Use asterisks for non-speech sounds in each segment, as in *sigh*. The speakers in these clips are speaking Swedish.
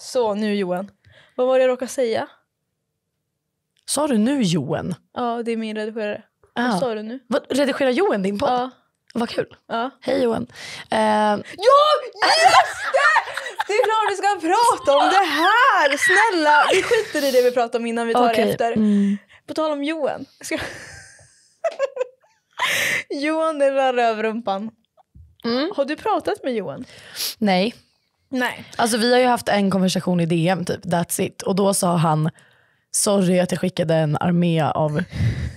Så nu Johan. Vad var det jag råkade säga? Sa du nu Johan? Ja, det är min redigerare. Ah. Vad sa du nu? Vad, redigerar Johan din podd? Ja. Vad kul. Ja. Hej Johan. Uh... Ja, just det! Det är klart vi ska prata om det här! Snälla, vi skiter i det vi pratade om innan, vi tar okay. det efter. Mm. På tal om Johan. Ska... *laughs* Johan den där rövrumpan. Mm. Har du pratat med Johan? Nej. Nej. Alltså vi har ju haft en konversation i DM typ, that's it. Och då sa han, sorry att jag skickade en armé av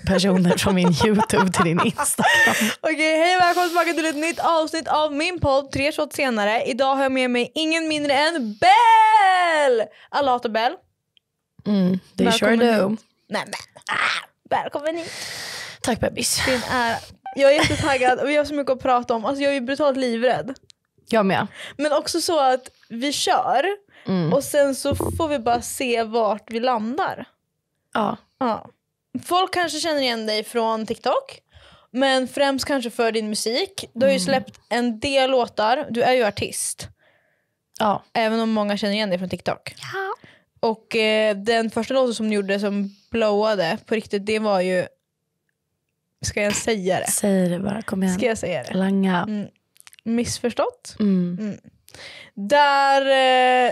personer från min *laughs* YouTube till din Instagram. Okej, okay, hej och välkomna tillbaka till ett nytt avsnitt av min podd, tre shot senare. Idag har jag med mig ingen mindre än Bell! Alla hatar Bell. Mm, det sure do. Hit. Nej men, ah, välkommen hit. Tack bebis. Din ära. Jag är jättetaggad och vi har så mycket att prata om. Alltså jag är brutalt livrädd. Jag med. Men också så att vi kör mm. och sen så får vi bara se vart vi landar. Ja. ja. Folk kanske känner igen dig från TikTok. Men främst kanske för din musik. Du har ju mm. släppt en del låtar. Du är ju artist. Ja. Även om många känner igen dig från TikTok. Ja. Och eh, den första låten som du gjorde som blowade på riktigt, det var ju... Ska jag säga det? Säg det bara, kom igen. Ska jag säga det? Langa. Mm missförstått. Mm. mm. Där, eh,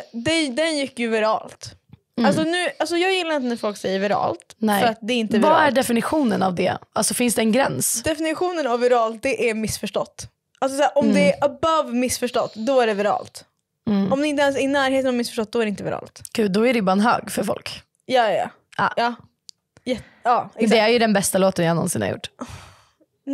den gick ju viralt. Mm. Alltså, nu, alltså jag gillar inte när folk säger viralt. Nej. För att det är inte viralt. Vad är definitionen av det? Alltså finns det en gräns? Definitionen av viralt det är missförstått. Alltså såhär, om det mm. är above missförstått, då är det viralt. Mm. Om det inte ens är i närheten av missförstått, då är det inte viralt. Gud, då är ribban hög för folk. Ja, ja, ja. ja. ja, ja exakt. Det är ju den bästa låten jag någonsin har gjort.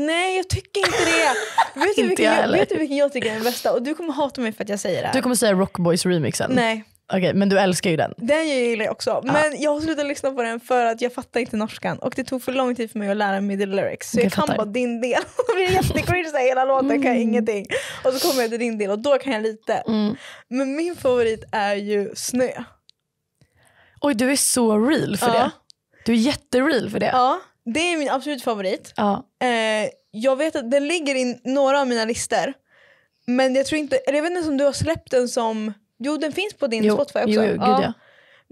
Nej jag tycker inte det. *laughs* vet, du inte vilken, jag, vet du vilken jag tycker är den bästa? Och du kommer hata mig för att jag säger det. här. Du kommer säga Rockboys remixen. Nej. Okej, men du älskar ju den. Den jag gillar jag också. Men jag har slutat lyssna på den för att jag fattar inte norskan. Och det tog för lång tid för mig att lära mig the lyrics. Så jag, Jag kan bara din del. Det *laughs* blir jättecringe så här, hela låten kan jag mm. ingenting. Och så kommer jag till din del och då kan jag lite. Mm. Men min favorit är ju Snö. Oj, du är så real för Ja. det. Du är jättereal för det. Ja. Det är min absolut favorit. Ja. Eh, jag vet att den ligger i några av mina listor. Men jag tror inte, eller jag vet inte om du har släppt den som, jo den finns på din jo, Spotify också. Jo, gud, ja. ja.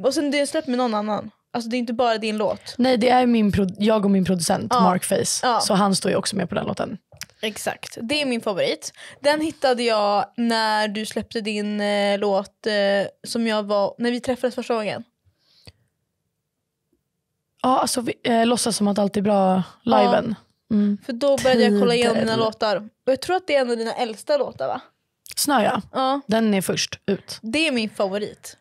Och sen du har släppt med någon annan. Alltså det är inte bara din låt. Nej det är min jag och min producent ja. Mark Face. Ja. Så han står ju också med på den låten. Exakt, det är min favorit. Den hittade jag när du släppte din eh, låt eh, som jag var, när vi träffades första gången. Ja, alltså vi, eh, låtsas som att allt är bra, liven. Mm. För då började jag kolla igenom mina låtar. Och jag tror att det är en av dina äldsta låtar va? Snö ja. Den är först ut. Det är min favorit.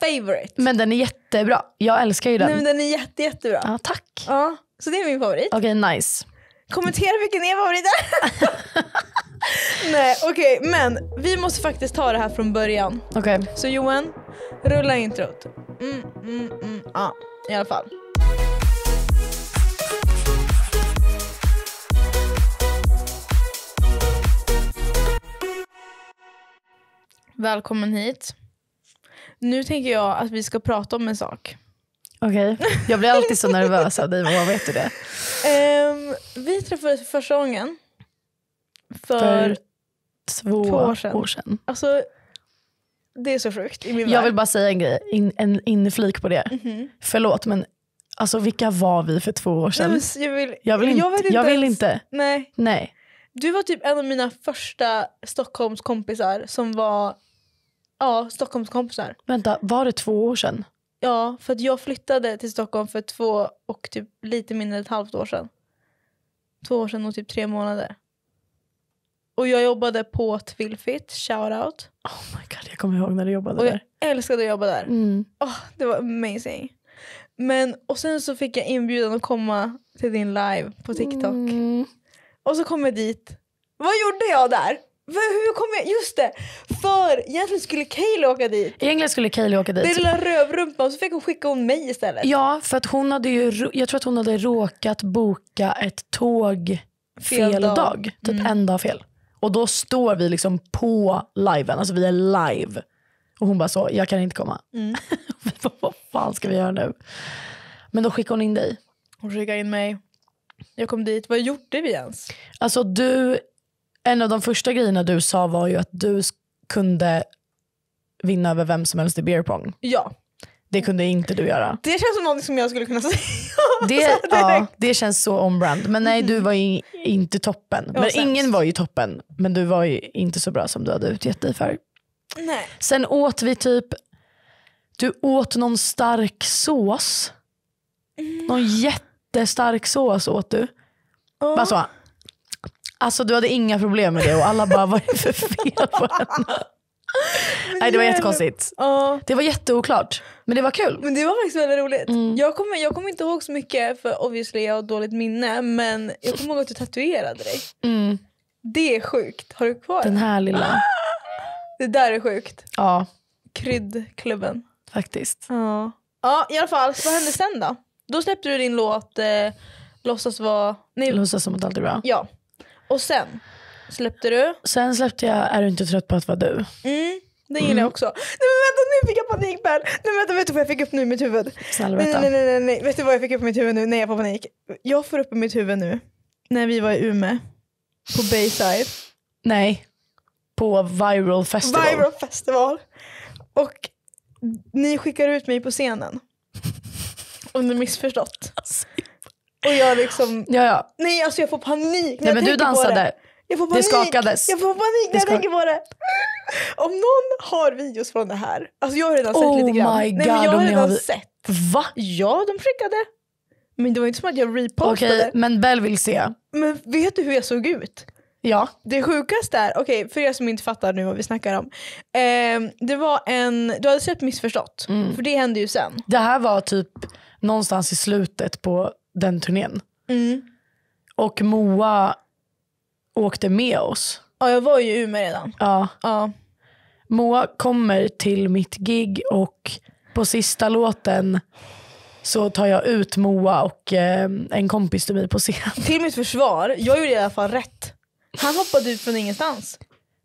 Favorite. Men den är jättebra. Jag älskar ju den. Nej, men den är jätte, jättebra. Ja, tack. Ja, så det är min favorit. Okej, nice. Kommentera vilken er favorit är. *laughs* Nej okej men vi måste faktiskt ta det här från början. Okej. Så Johan, rulla introt. Mm, mm, mm, ja, i alla fall. Välkommen hit. Nu tänker jag att vi ska prata om en sak. Okej. Okay. Jag blir alltid så nervös av dig, vad vet du det? Um, vi träffades för första gången. För, för två, två, år sedan. År sedan. Alltså, det är så sjukt i min värld. Jag vill bara säga en grej, in, en inflik på det. Mm -hmm. Förlåt men alltså, vilka var vi för två år sedan? Nej, jag, vill, jag, vill, inte. Jag inte, jag vill inte. Nej. Nej. Du var typ en av mina första Stockholmskompisar som var Ja, Stockholmskompisar. Vänta, var det två år sedan? Ja, för att jag flyttade till Stockholm för två och typ lite mindre än ett halvt år sedan. Två år sedan och typ tre månader. Och jag jobbade på Twilfit, shoutout. Oh my god, jag kommer ihåg när du jobbade och där. Jag älskade att jobba där. Mm. Oh, det var amazing. Men, och sen så fick jag inbjudan att komma till din live på TikTok. Mm. Och så kom jag dit. Vad gjorde jag där? Hur kom jag? Just det! För egentligen skulle Kaeli åka dit. Egentligen skulle Kaeli åka dit. Det är lilla rövrumpan. Så fick hon skicka hon mig istället. Ja, för att hon hade ju, jag tror att hon hade råkat boka ett tåg fel, fel dag. dag. Typ mm. en dag fel. Och då står vi liksom på liven. Alltså vi är live. Och hon bara så, jag kan inte komma. Mm. *laughs* vi bara, vad fan ska vi göra nu? Men då skickade hon in dig. Hon skickade in mig. Jag kom dit. Vad gjorde vi ens? Alltså du en av de första grejerna du sa var ju att du kunde vinna över vem som helst i beerpong. Ja. Det kunde inte du göra. Det känns som något som jag skulle kunna *laughs* säga. Det, ja, det känns så on-brand. Men nej, du var ju inte toppen. Men ingen var ju toppen. Men du var ju inte så bra som du hade utgett dig för. Nej. Sen åt vi typ, du åt någon stark sås. Mm. Någon jättestark sås åt du. Oh. Bara så, Alltså du hade inga problem med det och alla bara, vad är det för fel på henne? Nej det var jättekonstigt. Ja. Det var jätteoklart. Men det var kul. Men det var faktiskt väldigt roligt. Mm. Jag, kommer, jag kommer inte ihåg så mycket för obviously jag har dåligt minne. Men jag kommer ihåg att du tatuerade dig. Mm. Det är sjukt. Har du kvar den? här lilla. *gasps* Det där är sjukt. Ja. Kryddklubben. Faktiskt. Ja. ja i alla fall. vad hände sen då? Då släppte du din låt eh, Låtsas vara... Låtsas som att allt är bra. Ja. Och sen släppte du? Sen släppte jag Är du inte trött på att vara du? Mm. Den gillar jag mm. också. Nej men vänta nu fick jag panik Per. Nej vänta vet du vad jag fick upp nu i mitt huvud? Nej, nej nej nej nej. Vet du vad jag fick upp i mitt huvud nu? Nej jag får panik. Jag får upp i mitt huvud nu. När vi var i Umeå. På Bayside. Nej. På viral festival. Viral festival. Och ni skickar ut mig på scenen. *laughs* Om du missförstått. Alltså, och jag liksom... Ja, ja. Nej, alltså jag får panik när Nej, men jag du dansade. det. Jag får panik. Det skakades. Jag får panik när jag tänker på det. Om någon har videos från det här. Alltså jag har redan sett Oh lite grann. my Nej, men God, jag om har ni redan har sett. Va? Ja, de skickade. Men det var inte som att jag repostade. Okej, men Bell vill se. Men vet du hur jag såg ut? Ja. Det sjukaste är, okej för er som inte fattar nu vad vi snackar om. Ehm, det var en, du hade sett missförstått. Mm. För det hände ju sen. Det här var typ någonstans i slutet på den turnén. Mm. Och Moa åkte med oss. Ja, jag var ju i Umeå redan. Ja. ja. Moa kommer till mitt gig och på sista låten så tar jag ut Moa och eh, en kompis till mig på scen. Till mitt försvar, jag gjorde i alla fall rätt. Han hoppade ut från ingenstans.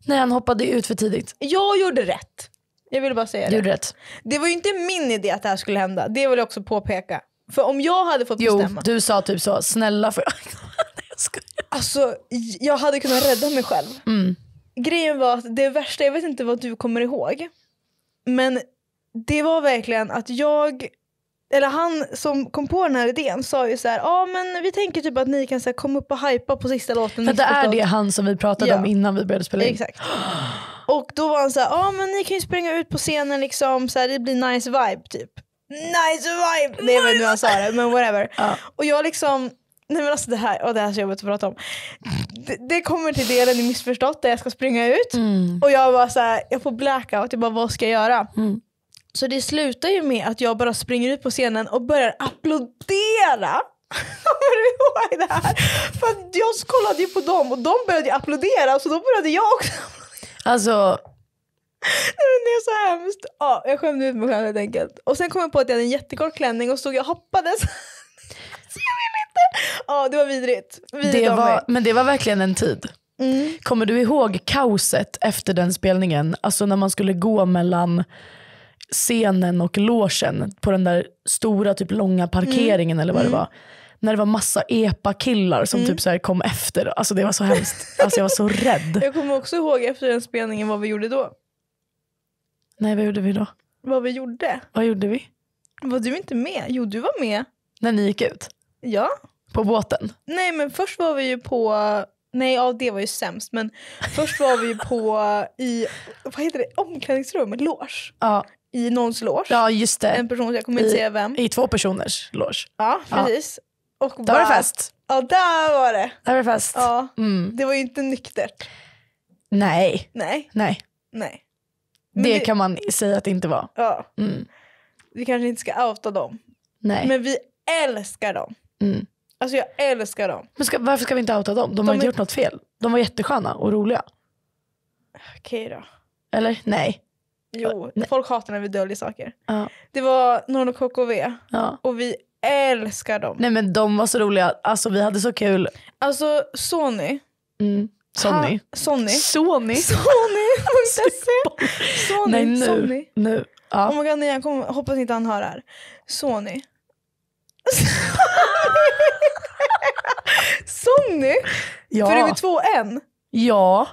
Nej, han hoppade ut för tidigt. Jag gjorde rätt. Jag ville bara säga det. Gjorde rätt. Det var ju inte min idé att det här skulle hända. Det vill jag också påpeka. För om jag hade fått jo, bestämma. Du sa typ så, snälla för... *laughs* alltså, jag hade kunnat rädda mig själv. Mm. Grejen var att det värsta, jag vet inte vad du kommer ihåg. Men det var verkligen att jag, eller han som kom på den här idén sa ju så här, ja ah, men vi tänker typ att ni kan så här, komma upp och hypa på sista låten. För det är det han som vi pratade ja. om innan vi började spela in. Exakt. Och då var han så här, ja ah, men ni kan ju springa ut på scenen liksom, så här, det blir nice vibe typ nice vibe! Nej inte hur han sa det, men whatever. Ja. Och jag liksom, nej men alltså det här, och det här är så jobbigt att prata om. Det, det kommer till delen i missförstått där jag ska springa ut mm. och jag bara så här, jag får blackout, jag bara vad ska jag göra? Mm. Så det slutar ju med att jag bara springer ut på scenen och börjar applådera *laughs* Kommer du ihåg det här? För jag kollade ju på dem och de började applådera så då började jag också Alltså det är så hemskt. Ja, jag skämde ut mig själv helt enkelt. Och sen kom jag på att jag hade en jättekort klänning och stod jag hoppades. *laughs* så jag vill inte. Ja, det var vidrigt. vidrigt det var, men det var verkligen en tid. Mm. Kommer du ihåg kaoset efter den spelningen? Alltså när man skulle gå mellan scenen och låsen på den där stora typ långa mm. parkeringen mm. eller vad mm. det var. När det var massa epa-killar som mm. typ så kom efter. Alltså det var så hemskt. Alltså jag var så rädd. *laughs* jag kommer också ihåg efter den spelningen vad vi gjorde då. Nej, vad gjorde vi då? Vad vi gjorde? Vad gjorde vi? Var du inte med? Jo, du var med. När ni gick ut? Ja. På båten? Nej, men först var vi ju på... Nej, ja, det var ju sämst. Men först var vi ju på i vad heter det? omklädningsrum, loge. Ja. I någons loge. Ja, just det. En person, jag kommer inte säga vem. I två personers loge. Ja, precis. Ja. Och där var det fest. Ja, där var det. Där var det fest. Ja. Mm. Det var ju inte nyktert. Nej. Nej. Nej. Nej. Det, det, kan man säga att det inte var. Ja. Mm. Vi kanske inte ska outa dem. Nej. Men vi älskar dem. Mm. Alltså jag älskar dem. Men ska, varför ska vi inte outa dem? De, de har inte är... gjort något fel. De var jättesköna och roliga. Okej då. Eller? Nej. Jo, Nej. folk hatar när vi döljer saker. Ja. Det var Nono KKV ja. och vi älskar dem. Nej men de var så roliga. Alltså vi hade så kul. Alltså Sony. Mm. Sonny. Ha, Sonny. Sony. *laughs* Sony.se. *laughs* Sony. Nej, nu. Sony. nu. Ja. Oh my God, nej, jag kommer, hoppas inte han hör det här. Sony. *laughs* Sonny? Ja. För det är med två N? Ja.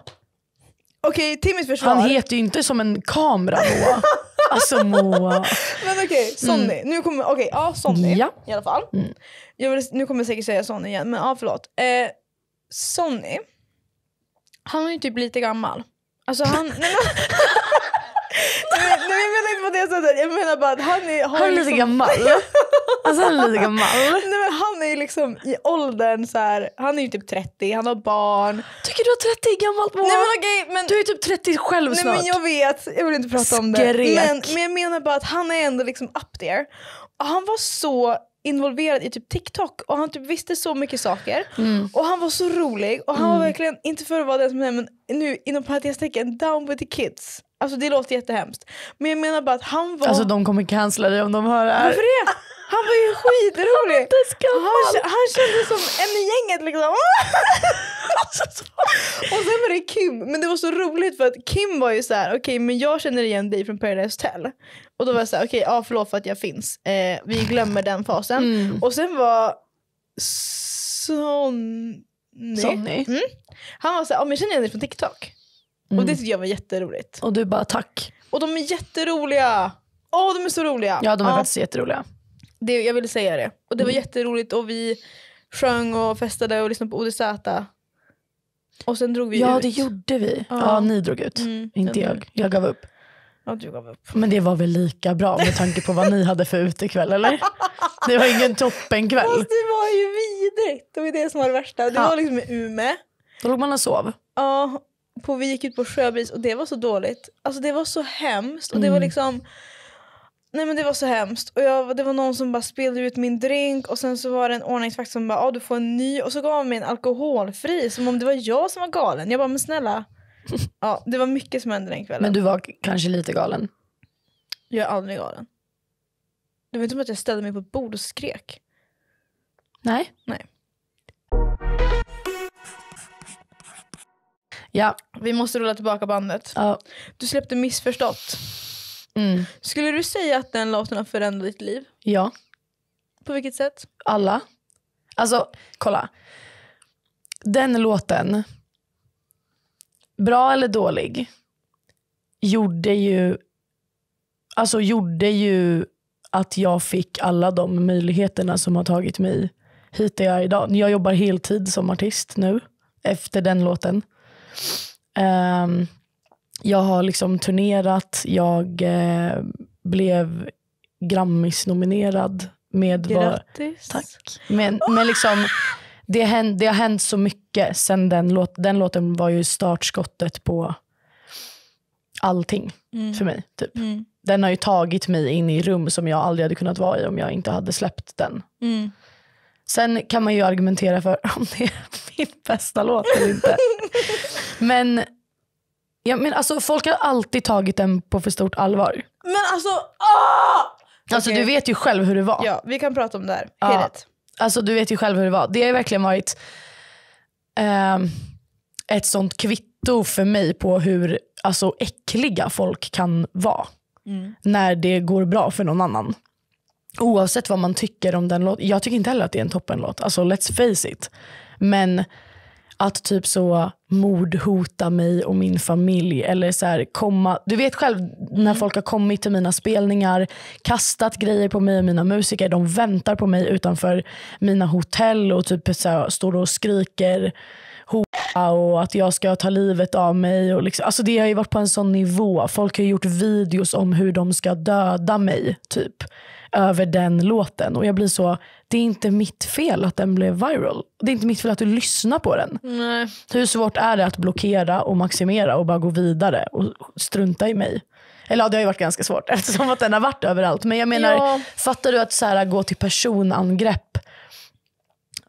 Okej, okay, Timmys försvar. Han heter ju inte som en kamera Moa. alltså Moa. Men okej, okay, mm. Sonny. Mm. Nu kommer, okej, okay, ja Sonny ja. i alla fall. Mm. Vill, nu kommer jag säkert säga Sonny igen, men ja förlåt. Eh, Sonny han är ju typ lite gammal. Alltså han... *laughs* nej, jag menar inte på det sättet. Jag menar bara att han är... Han är lite liksom... gammal. Alltså han är lite gammal. *laughs* Nej, men han är ju liksom i åldern så här, Han är ju typ 30, han har barn. Tycker du att 30 är gammalt Moa? Nej, men, okay, men... Du är typ 30 själv snart. Nej men jag vet, jag vill inte prata om det. Men, men jag menar bara att han är ändå liksom up there. Och han var så involverad i typ TikTok och han typ visste så mycket saker. Mm. Och han var så rolig och han mm. var verkligen, inte för att vara den som är men nu inom parentes tecken down with the kids. Alltså det låter jättehemskt. Men jag menar bara att han var... Alltså de kommer cancella dig om de hör det här. Varför det? Han var ju skitrolig. Han, han, han kändes som en i gänget liksom. *laughs* och sen var det Kim. Men det var så roligt för att Kim var ju så här, okej okay, men jag känner igen dig från Paradise Hotel. Och då var jag såhär, okej okay, ja, förlåt för att jag finns. Eh, vi glömmer den fasen. Mm. Och sen var Sonny. Sonny. Mm. Han var såhär, jag känner igen dig från TikTok. Mm. Och det tyckte jag var jätteroligt. Och du bara tack. Och de är jätteroliga. Åh, oh, de är så roliga. Ja, de är ja. faktiskt jätteroliga. Det, jag ville säga det. Och det var mm. jätteroligt och vi sjöng och festade och lyssnade på ODZ. Och sen drog vi Ja, ut. det gjorde vi. Ja, ja ni drog ut. Mm, inte jag. Ut. Jag gav upp. Ja, du gav upp. Men det var väl lika bra med tanke på vad ni hade för utekväll, eller? Det var ingen toppenkväll. Fast det var ju vidrigt. Det var det som var det värsta. Det ja. var liksom i Umeå. Då låg man och sov. Ja, på, vi gick ut på Sjöbris och det var så dåligt. Alltså det var så hemskt. Och det var mm. liksom... Nej men det var så hemskt. Och jag, det var någon som bara spillde ut min drink och sen så var det en ordningsvakt som bara ah, du får en ny och så gav han mig en alkoholfri som om det var jag som var galen. Jag bara men snälla. *laughs* Ja det var mycket som hände den kvällen. Men du var kanske lite galen? Jag är aldrig galen. Det var inte som att jag ställde mig på ett bord och skrek. Nej. Nej. Ja. Vi måste rulla tillbaka bandet. Ja. Du släppte missförstått. Mm. Skulle du säga att den låten har förändrat ditt liv? Ja. På vilket sätt? Alla. Alltså, kolla. Den låten, bra eller dålig, gjorde ju, alltså gjorde ju att jag fick alla de möjligheterna som har tagit mig hit där jag är idag. Jag jobbar heltid som artist nu efter den låten. Um, jag har liksom turnerat, jag eh, blev Grammis-nominerad. Med Grattis. Var, tack. Men, oh! men liksom, det, hänt, det har hänt så mycket sen den, låt, den låten var ju startskottet på allting mm. för mig. Typ. Mm. Den har ju tagit mig in i rum som jag aldrig hade kunnat vara i om jag inte hade släppt den. Mm. Sen kan man ju argumentera för om det är *laughs* min bästa låt eller inte. *laughs* Men Ja, men alltså, folk har alltid tagit den på för stort allvar. Men alltså, åh! Ah! Alltså Okej. du vet ju själv hur det var. Ja, vi kan prata om det här. Ja. Alltså du vet ju själv hur det var. Det har verkligen varit eh, ett sånt kvitto för mig på hur alltså, äckliga folk kan vara. Mm. När det går bra för någon annan. Oavsett vad man tycker om den låten. Jag tycker inte heller att det är en toppenlåt. Alltså let's face it. Men att typ så mordhota mig och min familj. Eller så här, komma, du vet själv när mm. folk har kommit till mina spelningar, kastat grejer på mig och mina musiker. De väntar på mig utanför mina hotell och typ så här, står och skriker hora och att jag ska ta livet av mig. Och liksom, alltså det har ju varit på en sån nivå. Folk har gjort videos om hur de ska döda mig typ över den låten. Och jag blir så det är inte mitt fel att den blev viral. Det är inte mitt fel att du lyssnar på den. Nej. Hur svårt är det att blockera och maximera och bara gå vidare och strunta i mig? Eller ja, det har ju varit ganska svårt *laughs* eftersom att den har varit överallt. Men jag menar, ja. fattar du att så här, gå till personangrepp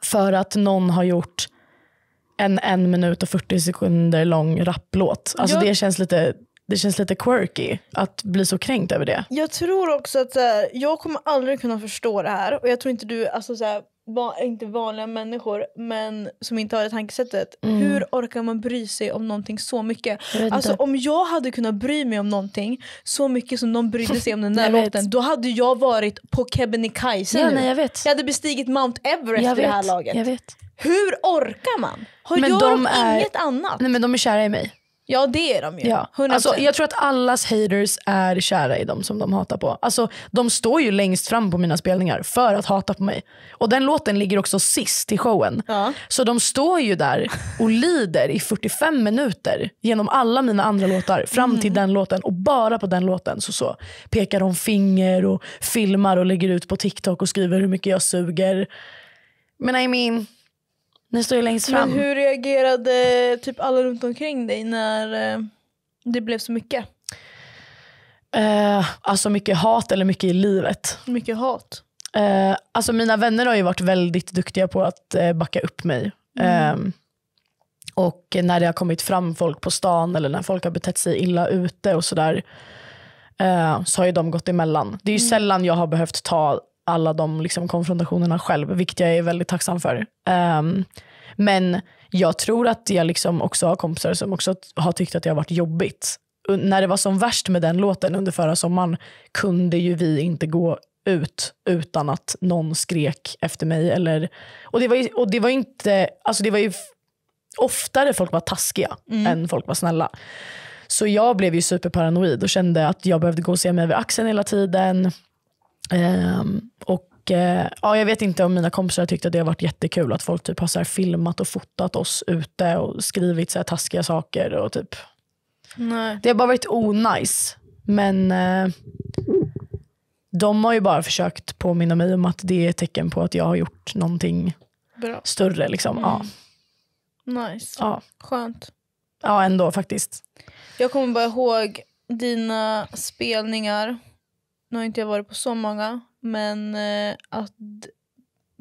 för att någon har gjort en en minut och 40 sekunder lång rapplåt. Alltså ja. det känns lite det känns lite quirky att bli så kränkt över det. Jag tror också att här, jag kommer aldrig kunna förstå det här och jag tror inte du, alltså så här, va, inte vanliga människor men som inte har det tankesättet. Mm. Hur orkar man bry sig om någonting så mycket? Alltså om jag hade kunnat bry mig om någonting så mycket som de brydde sig om den *laughs* där låten då hade jag varit på Kebnekaise ja, nu. Nej, jag, vet. jag hade bestigit Mount Everest jag vid det här laget. Jag vet. Hur orkar man? Har men jag de är... inget annat? Nej men de är kära i mig. Ja det är de ju. Ja. Alltså, jag tror att allas haters är kära i dem som de hatar på. Alltså, de står ju längst fram på mina spelningar för att hata på mig. Och den låten ligger också sist i showen. Ja. Så de står ju där och lider i 45 minuter genom alla mina andra låtar fram mm. till den låten. Och bara på den låten så, så pekar de finger och filmar och lägger ut på TikTok och skriver hur mycket jag suger. Men I mean... Ni står ju längst fram. Men hur reagerade typ alla runt omkring dig när eh, det blev så mycket? Eh, alltså mycket hat eller mycket i livet? Mycket hat. Eh, alltså mina vänner har ju varit väldigt duktiga på att eh, backa upp mig. Mm. Eh, och när det har kommit fram folk på stan eller när folk har betett sig illa ute och sådär eh, så har ju de gått emellan. Det är ju mm. sällan jag har behövt ta alla de liksom konfrontationerna själv, vilket jag är väldigt tacksam för. Um, men jag tror att jag liksom också har kompisar som också har tyckt att det har varit jobbigt. När det var som värst med den låten under förra sommaren kunde ju vi inte gå ut utan att någon skrek efter mig. Eller, och det var ju, och det var inte, alltså det var ju oftare folk var taskiga mm. än folk var snälla. Så jag blev ju superparanoid och kände att jag behövde gå och se mig över axeln hela tiden. Um, och uh, ja, Jag vet inte om mina kompisar tyckte att det har varit jättekul att folk typ har så filmat och fotat oss ute och skrivit så här taskiga saker. Och typ. Nej. Det har bara varit onajs. Men uh, de har ju bara försökt påminna mig om att det är ett tecken på att jag har gjort någonting Bra. större. Liksom. Mm. Ja. Nice. Ja. Skönt. Ja, ändå faktiskt. Jag kommer bara ihåg dina spelningar nu har inte jag varit på så många, men eh, att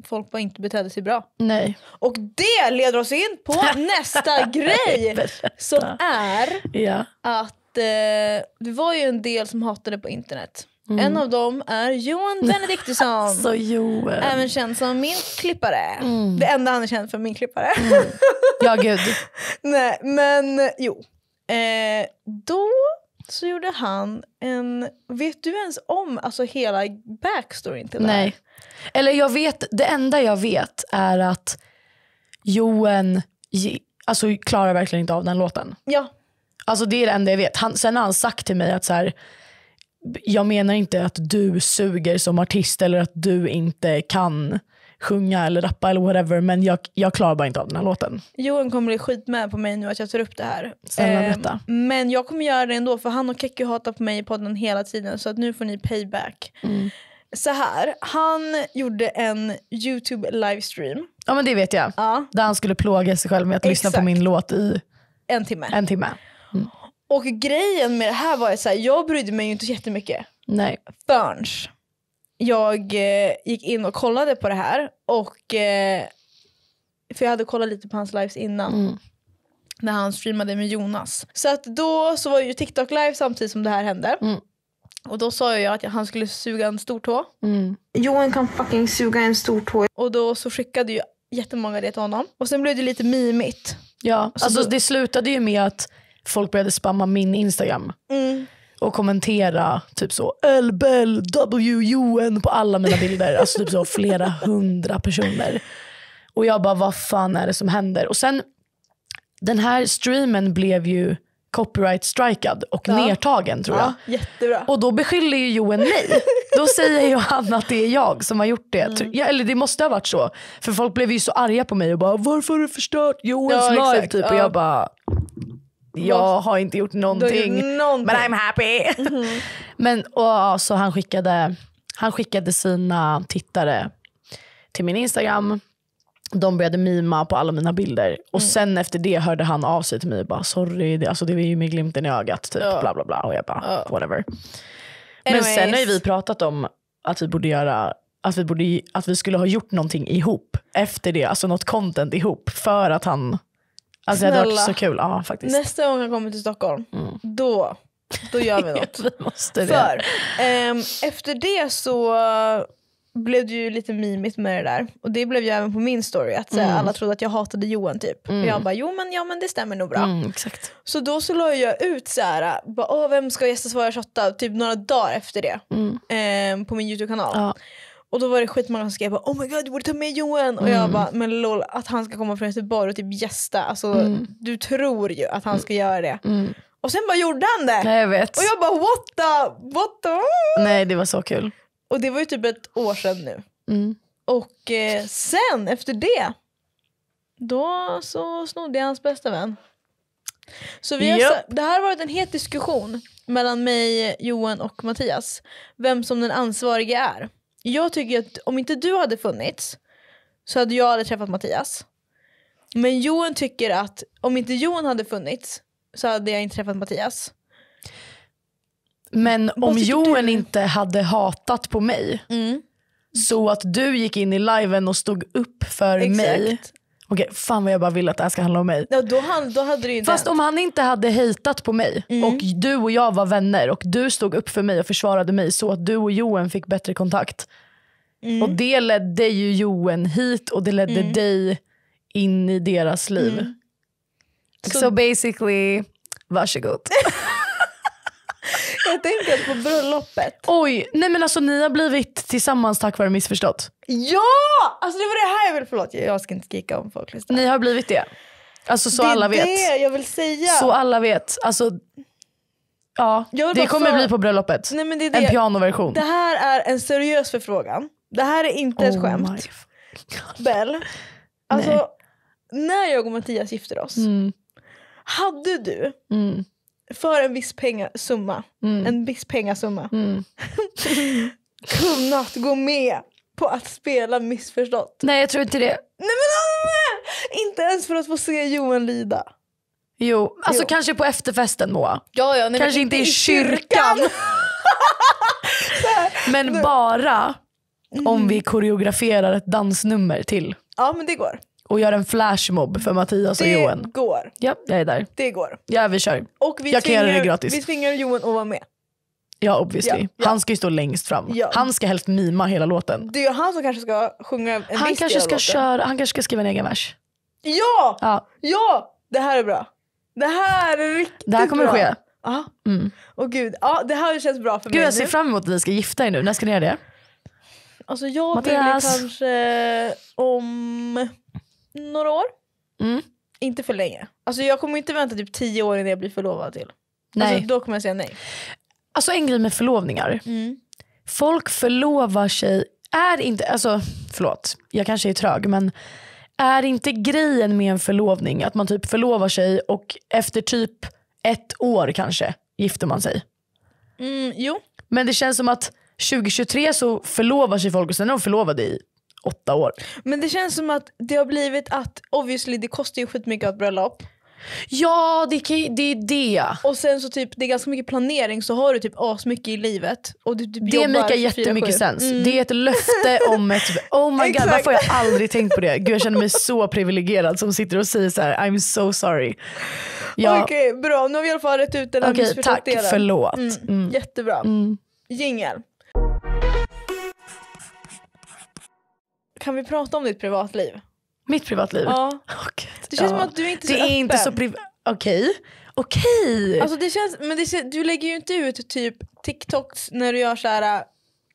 folk bara inte betedde sig bra. Nej. Och det leder oss in på *laughs* nästa grej som är ja. att eh, det var ju en del som hatade på internet. Mm. En av dem är Johan Benediktusson. *laughs* så Joel. Även känd som min klippare. Mm. Det enda han är känd för, min klippare. mm. Ja, gud. *laughs* Nej, men jo. Eh, då så gjorde han en... Vet du ens om alltså, hela backstoryn till det Nej. Eller jag vet, det enda jag vet är att Joen alltså, klarar verkligen inte av den låten. Ja. Alltså det är det enda jag vet. Han, sen har han sagt till mig att så här, jag menar inte att du suger som artist eller att du inte kan sjunga eller rappa eller whatever men jag, jag klarar bara inte av den här låten. Johan kommer bli skit på mig nu att jag tar upp det här. Snälla ehm, berätta. Ehm, men jag kommer göra det ändå för han och Keku hatar på mig i podden hela tiden så att nu får ni payback. Mm. Så här, han gjorde en Youtube livestream. Ja men det vet jag. Ja. Där han skulle plåga sig själv med att Exakt. lyssna på min låt i en timme. En timme. Mm. Och grejen med det här var att jag brydde mig inte jättemycket. Nej. Förrän jag eh, gick in och kollade på det här. Och, eh, för jag hade kollat lite på hans lives innan. Mm. När han streamade med Jonas. Så att då så var ju TikTok live samtidigt som det här hände. Mm. Och då sa jag att han skulle suga en stor tå. Mm. Johan kan fucking suga en stor tå. Och då så skickade ju jättemånga det till honom. Och sen blev det lite mimigt. Ja, alltså, alltså det slutade ju med att folk började spamma min Instagram. Mm och kommentera typ så LBL WUN på alla mina bilder. Alltså typ så flera hundra personer. Och jag bara, vad fan är det som händer? Och sen, den här streamen blev ju copyright strikad och ja. nertagen tror jag. jättebra. Och då beskyller ju Johan mig. då säger ju han att det är jag som har gjort det. Mm. Ja, eller det måste ha varit så. För folk blev ju så arga på mig och bara varför har du förstört Joens ja, live? Typ. Och jag bara jag har inte gjort någonting, någonting. men I'm happy. Mm -hmm. *laughs* men, och, så han skickade, han skickade sina tittare till min Instagram. De började mima på alla mina bilder. Och mm. sen efter det hörde han av sig till mig och bara “sorry, det, alltså, det var ju med glimten i ögat”. Typ, oh. bla, bla, bla. Och jag bara oh. “whatever”. Anyways. Men sen har vi pratat om att vi borde göra att vi, borde, att vi skulle ha gjort någonting ihop efter det, alltså något content ihop för att han Alltså Snälla, det hade varit så kul. Ja, faktiskt. Nästa gång jag kommer till Stockholm, mm. då, då gör vi *laughs* något. vi måste det. För, ehm, efter det så blev det ju lite mimigt med det där. Och det blev ju även på min story, att mm. alla trodde att jag hatade Johan typ. Mm. Och jag mm. bara, jo men, ja, men det stämmer nog bra. Mm, exakt. Så då så la jag ut så bara, Åh, vem ska gästa Svara 28? Typ några dagar efter det. Eh, på min YouTube-kanal. Ja. Och då var det skitmånga som skrev oh my god du borde ta med Johan. Och jag mm. bara men lol att han ska komma från Göteborg och typ gästa. Alltså, mm. Du tror ju att han ska göra det. Mm. Och sen bara gjorde han det. Nej, jag vet. Och jag bara what the, what the? Nej det var så kul. Och det var ju typ ett år sedan nu. Och eh, sen efter det. Då så snodde jag hans bästa vän. Så vi har, det här har varit en het diskussion mellan mig, Johan och Mattias. Vem som den ansvarige är. Jag tycker att om inte du hade funnits så hade jag aldrig träffat Mattias. Men Johan tycker att om inte Johan hade funnits så hade jag inte träffat Mattias. Men om Johan du? inte hade hatat på mig mm. så att du gick in i liven och stod upp för Exakt. mig Okej, fan vad jag bara vill att det här ska handla om mig. Ja, då, han, då hade det Fast om han inte hade hejtat på mig mm. och du och jag var vänner och du stod upp för mig och försvarade mig så att du och Johan fick bättre kontakt. Mm. Och det ledde ju Johan hit och det ledde mm. dig in i deras liv. Mm. Så so basically, varsågod. *laughs* Jag tänker på bröllopet. Oj, nej men alltså ni har blivit tillsammans tack vare missförstått. Ja! Alltså det var det här jag ville, förlåt jag ska inte skrika om folk lyssnar. Ni har blivit det. Alltså så det alla vet. Det är det jag vill säga. Så alla vet. Alltså, ja, det kommer för... bli på bröllopet. Nej, men det är det. En pianoversion. Det här är en seriös förfrågan. Det här är inte oh ett skämt. Bell, alltså, när jag och Mattias gifter oss, mm. hade du mm för en viss pengasumma, mm. en viss pengasumma mm. *laughs* kunnat gå med på att spela missförstått. Nej jag tror inte det. Nej men alltså, inte ens för att få se Johan lida. Jo, alltså jo. kanske på efterfesten Moa. Ja, ja, nej, kanske inte, i kyrkan. kyrkan. *laughs* men nu. bara om mm. vi koreograferar ett dansnummer till. Ja men det går och gör en flashmob för Mattias och det Johan. Det går. Ja, jag är där. Det går. Ja, vi kör. Och vi jag tvingar, kan göra det gratis. Vi tvingar Johan att vara med. Ja, obviously. Ja, ja. Han ska ju stå längst fram. Ja. Han ska helst mima hela låten. Det är han som kanske ska sjunga en han viss kanske ska köra, Han kanske ska skriva en egen vers. Ja! ja! Ja! Det här är bra. Det här är riktigt bra. Det här kommer bra. ske. Ja. Mm. Och gud, ja, det här känns bra för gud, mig Jag ser nu. fram emot att ni ska gifta er nu. När ska ni göra det? Alltså jag Mattias. vill kanske om några år. Mm. Inte för länge. Alltså jag kommer inte vänta typ tio år innan jag blir förlovad till. Alltså, nej. Alltså, då kommer jag säga nej. Alltså en grej med förlovningar. Mm. Folk förlovar sig, är inte, alltså förlåt, jag kanske är trög men är inte grejen med en förlovning att man typ förlovar sig och efter typ ett år kanske gifter man sig? Mm, jo. Men det känns som att 2023 så förlovar sig folk och sen är de förlovade i åtta år. Men det känns som att det har blivit att, obviously det kostar ju skitmycket att ha ett bröllop. Ja, det, kan, det är det. Och sen så typ, det är ganska mycket planering så har du typ asmycket i livet. Och du, typ det mikar jättemycket 4, sens. Mm. Det är ett löfte om ett, oh my god varför har jag aldrig tänkt på det? Gud jag känner mig så privilegierad som sitter och säger så här, I'm so sorry. Jag... Okej okay, bra, nu har vi i alla fall rätt ut den här okay, Tack, förlåt. Mm. Mm. Jättebra. Mm. Jingel. kan vi prata om ditt privatliv? Mitt privatliv? Ja. Oh, det känns ja. som att du är inte är så Det öppen. är inte Okej. Okay. Okay. Alltså det känns, men det, du lägger ju inte ut typ TikToks när du gör så här äh,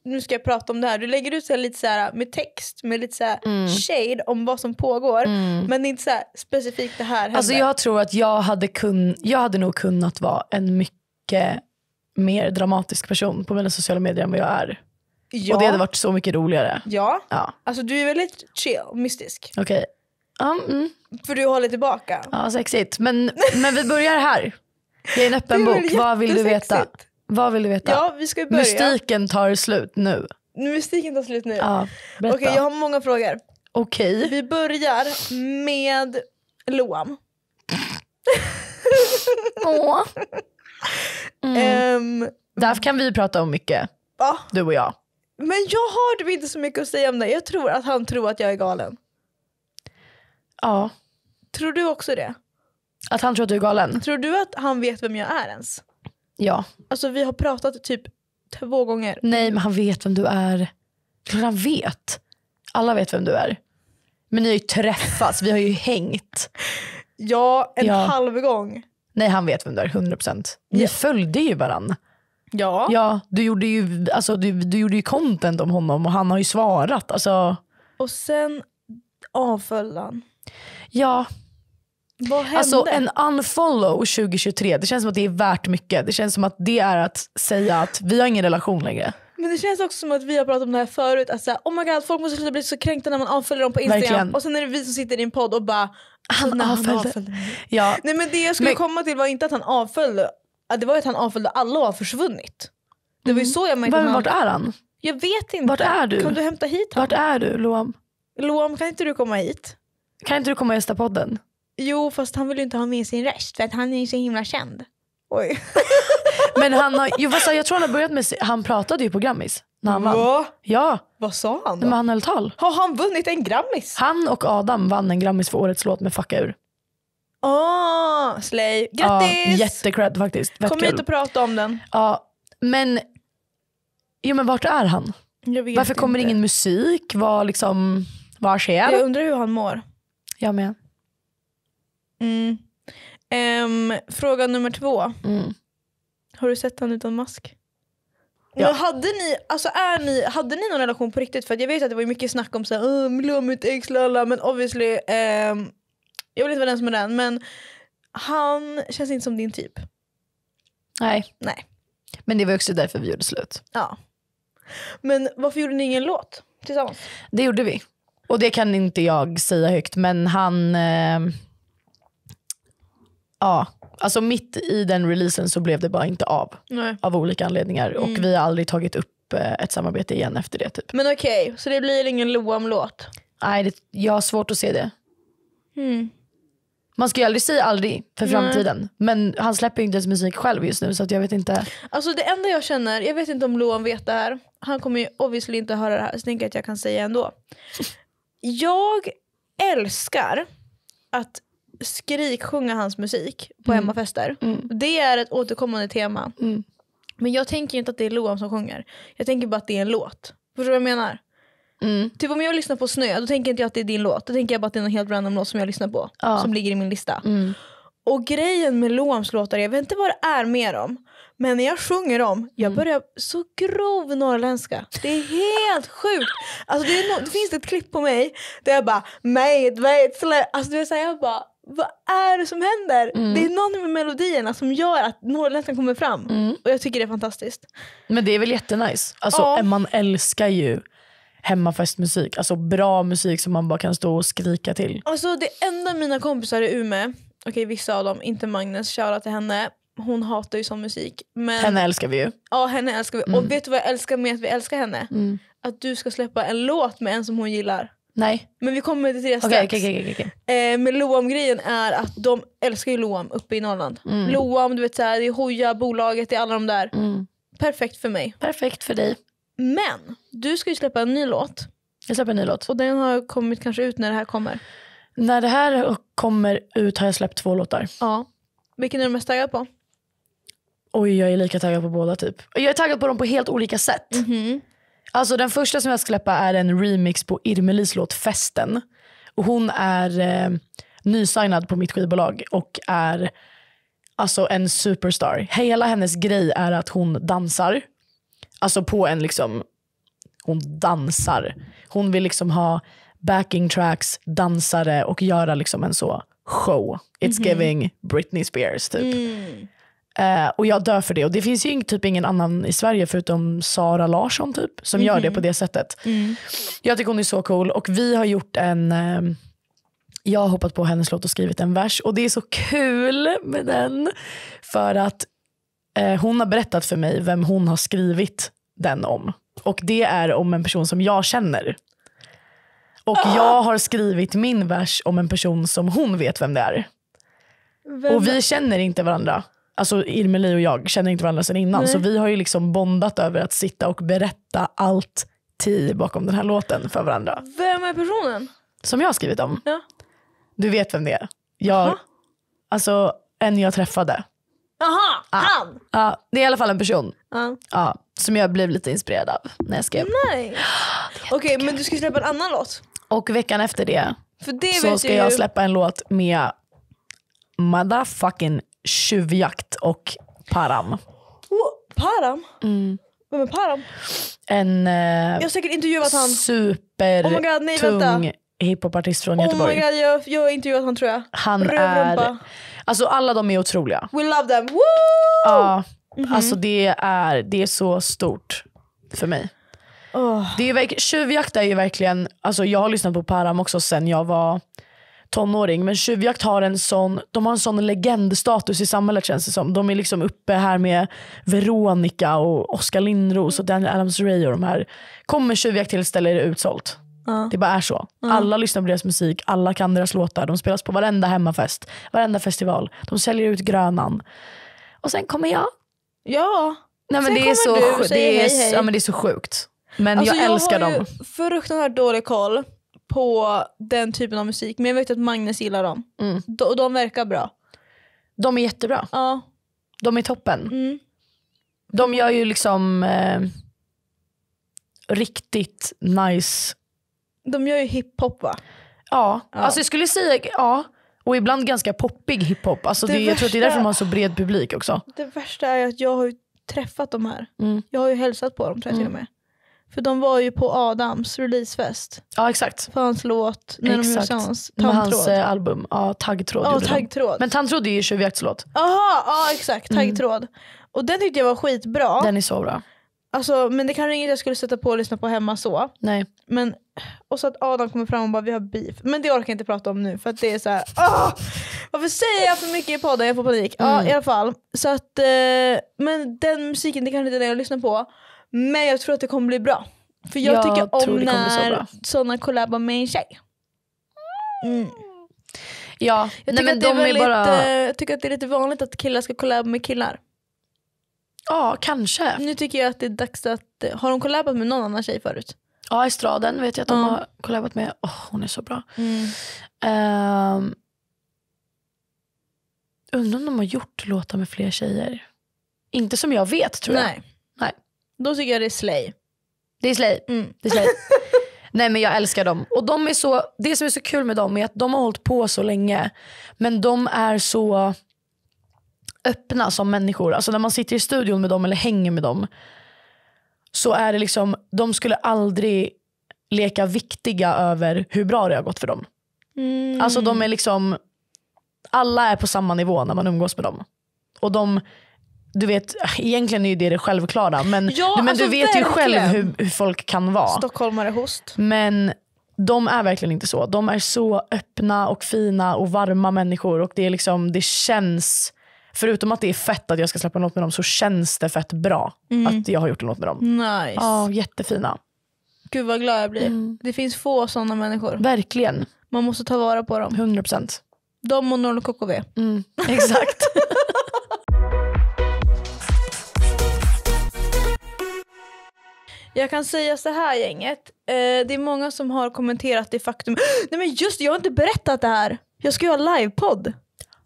nu ska jag prata om det här. Du lägger ut så lite så här, med text, med lite så här mm. shade om vad som pågår. Mm. Men det är inte så här, specifikt det här alltså, händer. jag tror att jag hade, kun, jag hade nog kunnat vara en mycket mer dramatisk person på mina sociala medier än vad jag är. Ja. Och det hade varit så mycket roligare. Ja. ja. Alltså du är väldigt chill, mystisk. Okej. Okay. Um, mm. För du håller tillbaka. Ja, sexigt. Men, men vi börjar här. Det är en öppen är bok. Vad vill du veta? Vad vill du veta? Ja, vi ska börja. Mystiken tar slut nu. Mystiken tar slut nu. Ja, Okej, okay, jag har många frågor. Okej. Okay. Vi börjar med Loam. Åh. *laughs* Mm. um, Där kan vi prata om mycket. Ja. Du och jag. Men jag har typ inte så mycket att säga om det. Jag tror att han tror att jag är galen. Ja. Tror du också det? Att han tror att du är galen? Tror du att han vet vem jag är ens? Ja. Alltså vi har pratat typ två gånger. Nej men han vet vem du är. Klart han vet. Alla vet vem du är. Men ni har ju träffats, vi har ju hängt. Ja, en ja. halv gång. Nej han vet vem du är, 100%. Ni ja. följde ju varandra. Ja. ja du, gjorde ju, alltså, du, du gjorde ju content om honom och han har ju svarat. Alltså. Och sen avföll han. Ja. Vad hände? Alltså en unfollow 2023, det känns som att det är värt mycket. Det känns som att det är att säga att vi har ingen relation längre. Men det känns också som att vi har pratat om det här förut. Att såhär, oh my god, folk måste sluta bli så kränkta när man avföljer dem på Instagram. Verkligen. Och sen är det vi som sitter i en podd och bara, han, avföljde. han avföljde. Ja. Nej men det jag skulle men... komma till var inte att han avföljde det var ju att han avföljde alla och har försvunnit. Det var ju mm. så jag märkte Vem, Vart är han? Jag vet inte. Vart är du? Kan du hämta hit honom? Vart är du Loam? Loam kan inte du komma hit? Kan inte du komma och gästa podden? Jo fast han vill ju inte ha med sin röst för att han är ju så himla känd. Oj. *laughs* Men han har, jo, fast jag tror han har börjat med, han pratade ju på Grammis när han Va? vann. Ja. Vad sa han då? Men han höll tal. Har han vunnit en Grammis? Han och Adam vann en Grammis för årets låt med Fucka ur. Åh, ah, oh, slay. Grattis! Ja, jättecred faktiskt. Fett Kom hit och prata om den. Ja, men, jo, men vart är han? Varför inte. kommer ingen musik? Vad liksom, vad sker? Jag undrar hur han mår. Jag med. Mm. Um, fråga nummer två. Mm. Har du sett han utan mask? Ja. Men hade, ni, alltså är ni, hade ni någon relation på riktigt? För jag vet att det var mycket snack om så här, glöm mitt ex, lala. men obviously um, jag vill inte vara den som är den men han känns inte som din typ. Nej. Nej. Men det var också därför vi gjorde slut. Ja. Men varför gjorde ni ingen låt tillsammans? Det gjorde vi. Och det kan inte jag säga högt men han... Eh, ja, alltså mitt i den releasen så blev det bara inte av. Nej. Av olika anledningar. Och mm. vi har aldrig tagit upp eh, ett samarbete igen efter det. Typ. Men okej, okay, så det blir ingen Loam-låt? Nej, det, jag har svårt att se det. Mm. Man ska ju aldrig säga aldrig för framtiden. Mm. Men han släpper ju inte ens musik själv just nu så jag vet inte. Alltså det enda jag känner, jag vet inte om Loan vet det här. Han kommer ju obviously inte höra det här så tänker jag att jag kan säga ändå. Jag älskar att skriksjunga hans musik på mm. hemmafester. Mm. Det är ett återkommande tema. Mm. Men jag tänker inte att det är Loan som sjunger. Jag tänker bara att det är en låt. Förstår du vad jag menar? Mm. Typ om jag lyssnar på Snö, då tänker inte jag att det är din låt. Då tänker jag bara att det är någon helt random låt som jag lyssnar på. Ja. Som ligger i min lista. Mm. Och grejen med Loams låtar, jag vet inte vad det är med dem. Men när jag sjunger dem, jag mm. börjar så grov norrländska. Det är helt sjukt. Alltså det, no det finns ett klipp på mig där jag bara medvetslös. Alltså du är jag bara vad är det som händer? Mm. Det är någon med melodierna som gör att norrländskan kommer fram. Mm. Och jag tycker det är fantastiskt. Men det är väl jättenice. Alltså ja. man älskar ju hemmafestmusik. Alltså bra musik som man bara kan stå och skrika till. Alltså det enda mina kompisar i Umeå, okej vissa av dem, inte Magnus, shoutout till henne. Hon hatar ju sån musik. Men... Henne älskar vi ju. Ja henne älskar vi. Mm. Och vet du vad jag älskar med att vi älskar henne? Mm. Att du ska släppa en låt med en som hon gillar. Nej. Men vi kommer till det strax. Okay, okay, okay, okay. Eh, men Loam-grejen är att de älskar ju Loam uppe i Norrland. Mm. Loam, du vet såhär, det är Hoja, bolaget, det är alla de där. Mm. Perfekt för mig. Perfekt för dig. Men du ska ju släppa en ny låt. Jag släpper en ny låt. Och den har kommit kanske ut när det här kommer. När det här kommer ut har jag släppt två låtar. Ja. Vilken är du mest taggad på? Oj, jag är lika taggad på båda typ. Jag är taggad på dem på helt olika sätt. Mm -hmm. Alltså den första som jag ska släppa är en remix på Irmelis låt Festen. Och hon är eh, nysignad på mitt skivbolag och är alltså en superstar. Hela hennes grej är att hon dansar Alltså på en liksom, hon dansar. Hon vill liksom ha backing tracks, dansare och göra liksom en så show. It's mm -hmm. giving Britney Spears typ. Mm. Uh, och jag dör för det. Och det finns ju typ ingen annan i Sverige förutom Sara Larsson typ som mm -hmm. gör det mhm. på det sättet. Mm. Jag tycker hon är så cool och vi har gjort en uh, jag har hoppat på hennes låt och skrivit en vers och det är så kul med den. För att eh, hon har berättat för mig vem hon har skrivit den om. Och det är om en person som jag känner. Och oh. jag har skrivit min vers om en person som hon vet vem det är. Vem? Och vi känner inte varandra. Alltså Irmeli och jag känner inte varandra sedan innan. Nej. Så vi har ju liksom bondat över att sitta och berätta allt ti bakom den här låten för varandra. Vem är personen? Som jag har skrivit om. Ja. Du vet vem det är. Jag, alltså en jag träffade. Jaha, han! Ja, det är i alla fall en person Ja. ja, som jag blev lite inspirerad av när jag skrev. Nej. *gasps* Okej, men du ska släppa en annan låt. Och veckan efter det För det så ska jag ju- släppa en låt med motherfucking tjuvjakt och Param. Oh, Param? Mm. Vem är Param? En eh, Jag säkert intervjuat han. Oh my God, nej, vänta. supertung hiphopartist från Oh my Göteborg. god, jag, har intervjuat han tror jag. Han Röd är Alltså alla de är otroliga. We love them! Woo! Ja, mm -hmm. alltså det är, det är så stort för mig. Oh. Det är, tjuvjakt är ju verkligen, alltså jag har lyssnat på Param också sen jag var tonåring. Men tjuvjakt har en sån, de har en sån legendstatus i samhället känns det som. De är liksom uppe här med Veronica och Oskar Lindros och Daniel Adams Ray och de här. Kommer tjuvjakt till ett ställe är det utsålt. Det bara är så. Ja. Alla lyssnar på deras musik, alla kan deras låtar. De spelas på varenda hemmafest, varenda festival. De säljer ut Grönan. Och sen kommer jag. Ja. Nej, men det, är så, du, det, är, hej, hej. Ja, men det är så sjukt. Men alltså, jag älskar dem. Jag har fruktansvärt dålig koll på den typen av musik. Men jag vet att Magnus gillar dem. Mm. De, de verkar bra. De är jättebra. Ja. De är toppen. Mm. De gör ju liksom eh, riktigt nice de gör ju hiphop va? Ja. ja, alltså jag skulle säga, ja. Och ibland ganska poppig hiphop. Alltså det det, jag tror att det är därför de har så bred publik också. Det värsta är att jag har ju träffat de här. Mm. Jag har ju hälsat på dem tror jag till och mm. med. För de var ju på Adams releasefest. Ja exakt. På hans låt, när exakt. de gjorde tillsammans. Med hans eh, album, ja taggtråd. Ja, taggtråd. Men taggtråd är ju Tjuvjaktslåt. Jaha, ja exakt, mm. taggtråd. Mm. Och den tyckte jag var skitbra. Den är så bra. Alltså, men det kanske inget jag skulle sätta på och lyssna på hemma så. Nej. Men och så att Adam kommer fram och bara vi har beef. Men det orkar jag inte prata om nu för att det är så här. Åh! Varför säger jag för mycket i podden? Jag får panik. Mm. Ja i alla fall. Så att, eh, men den musiken det kanske inte är den jag lyssnar på. Men jag tror att det kommer bli bra. För jag, Jag tycker tror om det så när bra. sådana collabar med en tjej. Mm. Ja, Jag nej tycker, men att det de är är bara... eh, jag tycker att det är lite vanligt att killar ska collaba med killar. Ja, kanske. Nu tycker jag att det är dags att, eh, har de collabat med någon annan tjej förut? Ja, Estraden vet jag att de har kollabat med. Oh, hon är så bra. Mm. Um, undrar om de har gjort låtar med fler tjejer. Inte som jag vet tror jag. Nej. Då tycker jag det är Slay. Det är Slay. Mm. Det är slay. *laughs* Nej men jag älskar dem. Och de är så, det som är så kul med dem är att de har hållit på så länge. Men de är så öppna som människor. Alltså när man sitter i studion med dem eller hänger med dem så är det liksom, de skulle aldrig leka viktiga över hur bra det har gått för dem. Mm. Alltså de är liksom, alla är på samma nivå när man umgås med dem. Och de, du vet, egentligen är det det självklara men, ja, men alltså du vet verkligen. ju själv hur, hur folk kan vara. Stockholmare host. Men de är verkligen inte så. De är så öppna och fina och varma människor och det, är liksom, det känns Förutom att det är fett att jag ska släppa en låt med dem så känns det fett bra mm. att jag har gjort en låt med dem. Nice. Ja, jättefina. Gud vad glad jag blir. Mm. Det finns få sådana människor. Verkligen. Man måste ta vara på dem. 100 procent. De och Norrland KKV. Mm. Exakt. *laughs* Jag kan säga så här gänget, eh, det är många som har kommenterat det faktum *gasps* Nej men just jag har inte berättat det här! Jag ska ju ha livepodd!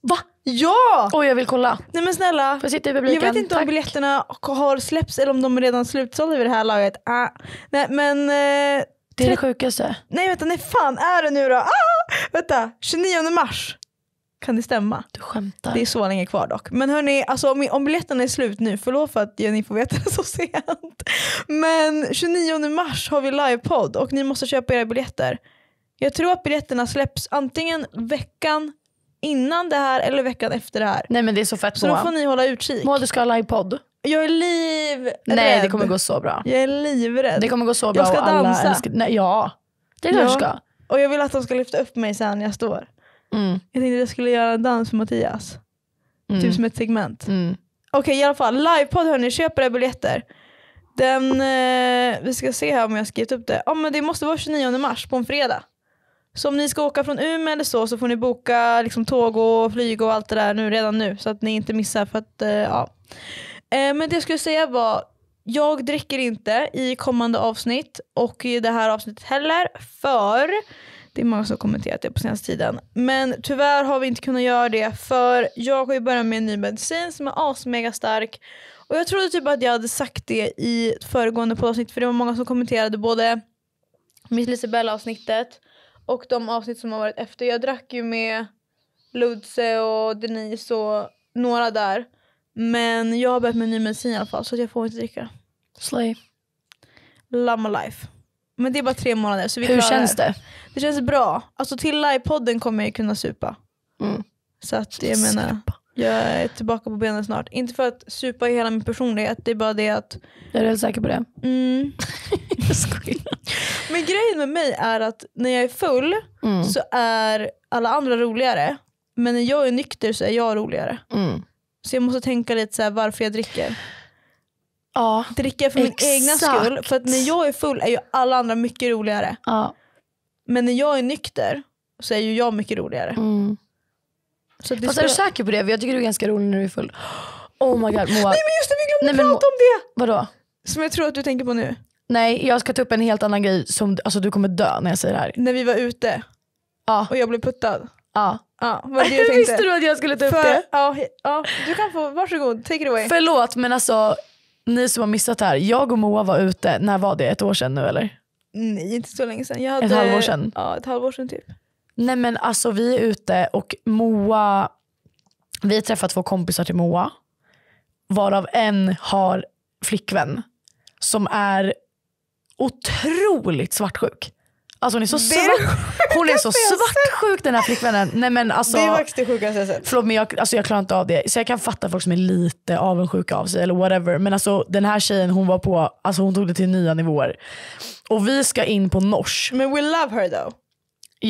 Va? Ja! Och jag vill kolla. Nej men snälla. Får sitta i publiken? Jag vet inte Tack. om biljetterna har släppts eller om de är redan slutsålda vid det här laget. Ah. Nej men. Eh, det är det sjukaste. Nej vänta, nej fan är det nu då? Ah! Vänta, 29 mars. Kan det stämma? Du skämtar. Det är så länge kvar dock. Men hörni, alltså om, om biljetterna är slut nu, förlåt för att ni får veta det *laughs* så sent. Men 29 mars har vi livepodd och ni måste köpa era biljetter. Jag tror att biljetterna släpps antingen veckan innan det här eller veckan efter det här. Nej men det är så fett Så då får ni hålla utkik. Moa du ska ha livepodd. Jag är livrädd. Nej det kommer gå så bra. Jag är livrädd. Det kommer gå så bra Jag ska och alla dansa. älskar- Nej, ja, det är klart du ska. Och jag vill att de ska lyfta upp mig sen när jag står. Mm, Jag tänkte att jag skulle göra en dans för Mattias. mm, Typ som ett segment. mm. Okej i alla fall, livepodd hörni, Köper era biljetter. Den, eh, vi ska se här om jag har skrivit upp det. Ja men det måste vara 29 mars på en fredag. Så om ni ska åka från Umeå eller så, så får ni boka liksom, tåg och flyg och allt det där nu, redan nu. Så att ni inte missar. För att, eh, ja. Eh, men det jag skulle säga var, jag dricker inte i kommande avsnitt och i det här avsnittet heller. För det är många som har kommenterat det på senaste tiden. Men tyvärr har vi inte kunnat göra det för jag har ju börjat med en ny medicin som är asmega stark. Och jag trodde typ att jag hade sagt det i föregående poddavsnitt för det var många som kommenterade både Miss Lisabella-avsnittet och de avsnitt som har varit efter. Jag drack ju med Ludse och Denise och några där. Men jag har börjat med ny medicin i alla fall så jag får inte dricka. Slay. Love my life. Men det är bara tre månader så vi Hur känns det? Det känns bra. Alltså till livepodden kommer jag kunna supa. Mm. Så att jag menar. Supa. Jag är tillbaka på benen snart. Inte för att supa i hela min personlighet, det är bara det att... Jag är helt säker på det. Mm. *laughs* jag skojar. Men grejen med mig är att när jag är full mm. så är alla andra roligare. Men när jag är nykter så är jag roligare. Mm. Så jag måste tänka lite så här, varför jag dricker. Ja, dricker jag för exakt. min egna skull. För att när jag är full är ju alla andra mycket roligare. Ja. Men när jag är nykter så är ju jag mycket roligare. Mm. Så Fast är du säker på det? Jag tycker du är ganska rolig när du är full. Oh my god Moa. Nej men just det, vi glömde Nej, prata om det. Vadå? Som jag tror att du tänker på nu. Nej, jag ska ta upp en helt annan grej. Som, alltså du kommer dö när jag säger det här. När vi var ute ja. och jag blev puttad. Ja. ja vad det *laughs* Visste du att jag skulle ta upp För, det? Ja, ja, du kan få, varsågod, take it away. Förlåt men alltså, ni som har missat det här. Jag och Moa var ute, när var det? Ett år sedan nu eller? Nej, inte så länge sedan. Jag hade, ett halvår sedan? Ja, ett halvår sedan typ. Nej men alltså vi är ute och Moa, vi träffar två kompisar till Moa. Varav en har flickvän som är otroligt svartsjuk. Alltså hon är så, svart, hon är så svartsjuk den här flickvännen. Nej, men alltså, det är faktiskt det sjukaste jag sett. Förlåt men jag, alltså, jag klarar inte av det. Så jag kan fatta folk som är lite avundsjuka av sig eller whatever. Men alltså den här tjejen hon var på, alltså hon tog det till nya nivåer. Och vi ska in på nors. Men we love her though.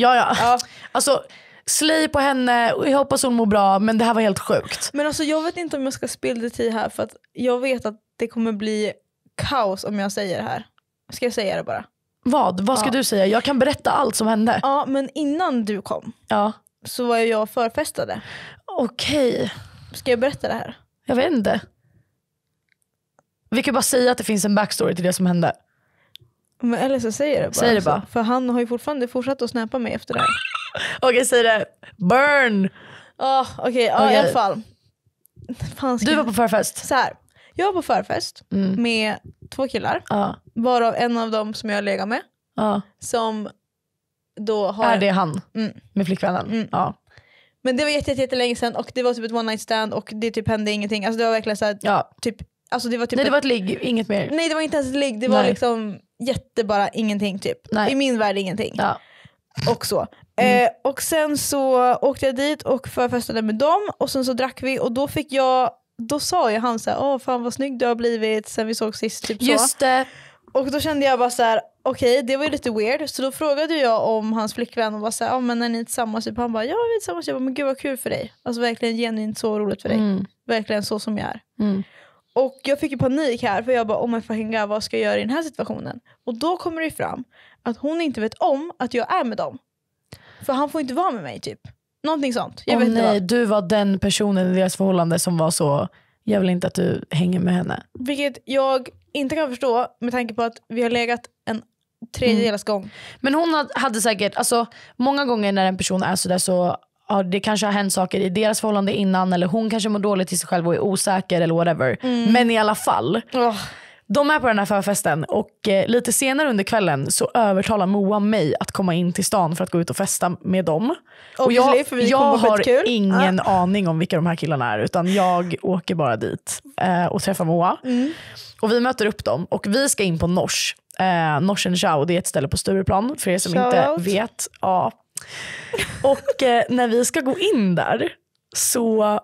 Ja, ja. Alltså, slay på henne jag hoppas hon mår bra men det här var helt sjukt. Men alltså jag vet inte om jag ska spilla det till här för att jag vet att det kommer bli kaos om jag säger det här. Ska jag säga det bara? Vad? Vad ska ja. du säga? Jag kan berätta allt som hände. Ja men innan du kom ja. så var jag förfestade. Okej. Okay. Ska jag berätta det här? Jag vet inte. Vi kan bara säga att det finns en backstory till det som hände. Men eller så säger det bara. Säg det alltså. bara. Alltså, för han har ju fortfarande fortsatt att snäpa mig efter det här. *laughs* Okej, okay, säg det. Burn! Oh, Okej, okay, oh, okay. i alla fall. Fan, du var på förfest? Så här. Jag var på förfest mm. med två killar. Ah. Varav en av dem som jag legat med. Ah. Som då har... Är det han? Mm. Med flickvännen? Mm. Ah. Men det var jätte, jätte, jättelänge sedan och det var typ ett one night stand och det typ hände ingenting. Alltså det var verkligen så här, ja. typ Alltså det var typ Nej det var ett ligg, inget mer. Nej det var inte ens ett ligg, det var Nej. liksom jättebara ingenting typ. Nej. I min värld ingenting. Ja. Och så. Eh, mm. Eh, och sen så åkte jag dit och förfestade med dem och sen så drack vi och då fick jag, då sa ju han såhär, åh fan vad snygg du har blivit sen vi såg sist. Typ så. det. Och då kände jag bara så här: okej okay, det var ju lite weird. Så då frågade jag om hans flickvän och var såhär, ja men är ni tillsammans? Typ. Han bara, ja vi är tillsammans. Jag bara, men gud vad kul för dig. Alltså verkligen genuint så roligt för dig. Mm. Verkligen så som jag är. Mm. Och jag fick ju panik här för jag bara oh my fucking god vad ska jag göra i den här situationen? Och då kommer det fram att hon inte vet om att jag är med dem. För han får inte vara med mig typ. Någonting sånt. Jag Åh vet nej, du var den personen i deras förhållande som var så, jag vill inte att du hänger med henne. Vilket jag inte kan förstå med tanke på att vi har legat en tredjedelars mm. gång. Men hon hade säkert, alltså, många gånger när en person är sådär så ja, det kanske har hänt saker i deras förhållande innan eller hon kanske mår dåligt i sig själv och är osäker eller whatever. Mm. Men i alla fall. Oh. De är på den här förfesten och eh, lite senare under kvällen så övertalar Moa mig att komma in till stan för att gå ut och festa med dem. och jag, för vi jag har kul. ingen ah. aning om vilka de här killarna är utan jag åker bara dit eh, och träffar Moa. Mm. Och vi möter upp dem och vi ska in på Nors. Eh, Norsen Chow, det är ett ställe på Stureplan för er som Shout. inte vet. Ja, och eh, när vi ska gå in där så,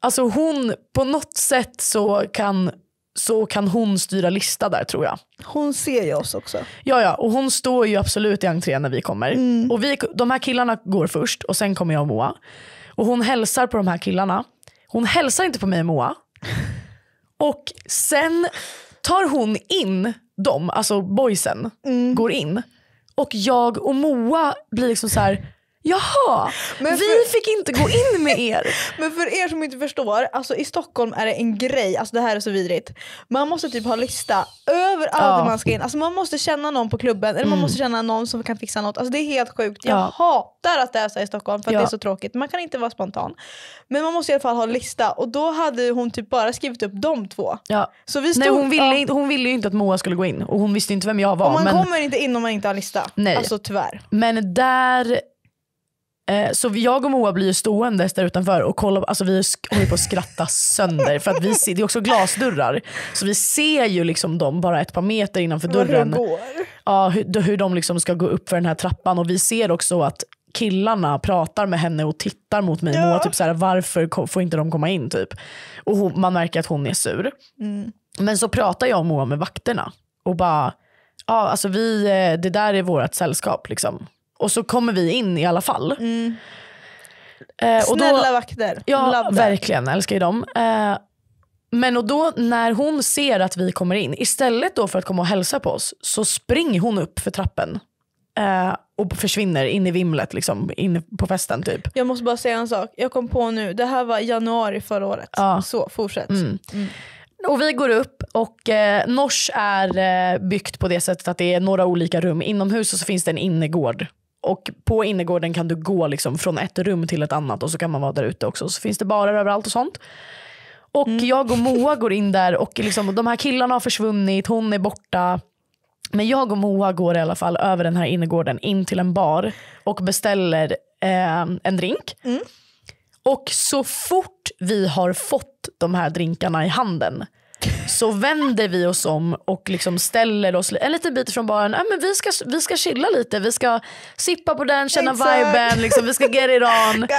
alltså hon, på något sätt så kan så kan hon styra lista där tror jag. Hon ser ju oss också. Ja, ja och hon står ju absolut i entrén när vi kommer. Mm. Och vi, De här killarna går först och sen kommer jag och Moa. Och hon hälsar på de här killarna. Hon hälsar inte på mig och Moa. *laughs* Och sen tar hon in dem, alltså boysen, mm. går in. Och jag och Moa blir liksom så här Jaha, men för... vi fick inte gå in med er. *laughs* men för er som inte förstår, alltså i Stockholm är det en grej, alltså det här är så vidrigt. Man måste typ ha lista överallt allt ja. man ska in. Alltså man måste känna någon på klubben, eller mm. man måste känna någon som kan fixa något. Alltså det är helt sjukt. Jag ja. hatar att det är så i Stockholm för att ja. det är så tråkigt. Man kan inte vara spontan. Men man måste i alla fall ha lista och då hade hon typ bara skrivit upp de två. Ja. Så vi stod, Nej, hon, ville, inte, hon ville ju inte att Moa skulle gå in och hon visste inte vem jag var. Och man men... kommer inte in om man inte har lista. Nej. Alltså tyvärr. Men där Eh, så jag och Moa blir stående där utanför och kollar, alltså vi håller på att skratta sönder. För att vi ser, det är också glasdörrar, så vi ser ju liksom dem bara ett par meter innanför dörren. Hur, går. Ja, hur, hur de liksom ska gå upp för den här trappan. Och vi ser också att killarna pratar med henne och tittar mot mig. Ja. Moa typ såhär, varför får inte de komma in? typ. Och hon, man märker att hon är sur. Mm. Men så pratar jag och Moa med vakterna och bara, ja alltså vi, eh, det där är vårt sällskap liksom och så kommer vi in i alla fall. Mm. Eh, och Snälla då, vakter. Ja, verkligen. Älskar ju dem. Eh, men och då när hon ser att vi kommer in, istället då för att komma och hälsa på oss så springer hon upp för trappen. Eh, och försvinner in i vimlet, liksom, in på festen typ. Jag måste bara säga en sak, jag kom på nu, det här var januari förra året. Ja. Så fortsätt. Mm. Mm. Och vi går upp och eh, Nors är eh, byggt på det sättet att det är några olika rum inomhus och så finns det en innergård och på innergården kan du gå liksom från ett rum till ett annat och så kan man vara där ute också. Så finns det barer överallt och sånt. Och mm. jag och Moa går in där och liksom, de här killarna har försvunnit, hon är borta. Men jag och Moa går i alla fall över den här innergården in till en bar och beställer eh, en drink. Mm. Och så fort vi har fått de här drinkarna i handen så vänder vi oss om och liksom ställer oss en liten bit från baren. Ah, men vi, ska, vi ska chilla lite, vi ska sippa på den, känna Exakt. viben, liksom, vi ska get it on. *laughs*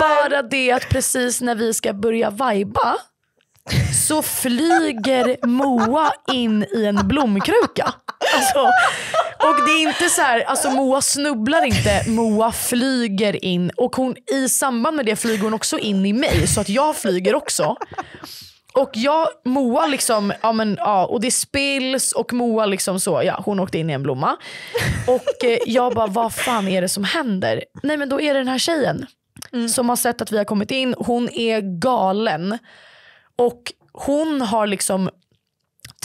Bara det att precis när vi ska börja viba så flyger Moa in i en blomkruka. Alltså, och det är inte så här, alltså Moa snubblar inte, Moa flyger in. Och hon, i samband med det flyger hon också in i mig, så att jag flyger också. Och jag, Moa liksom, ja men ja, och det spills och Moa liksom så, ja hon åkte in i en blomma. Och eh, jag bara, vad fan är det som händer? Nej men då är det den här tjejen mm. som har sett att vi har kommit in, hon är galen. Och hon har liksom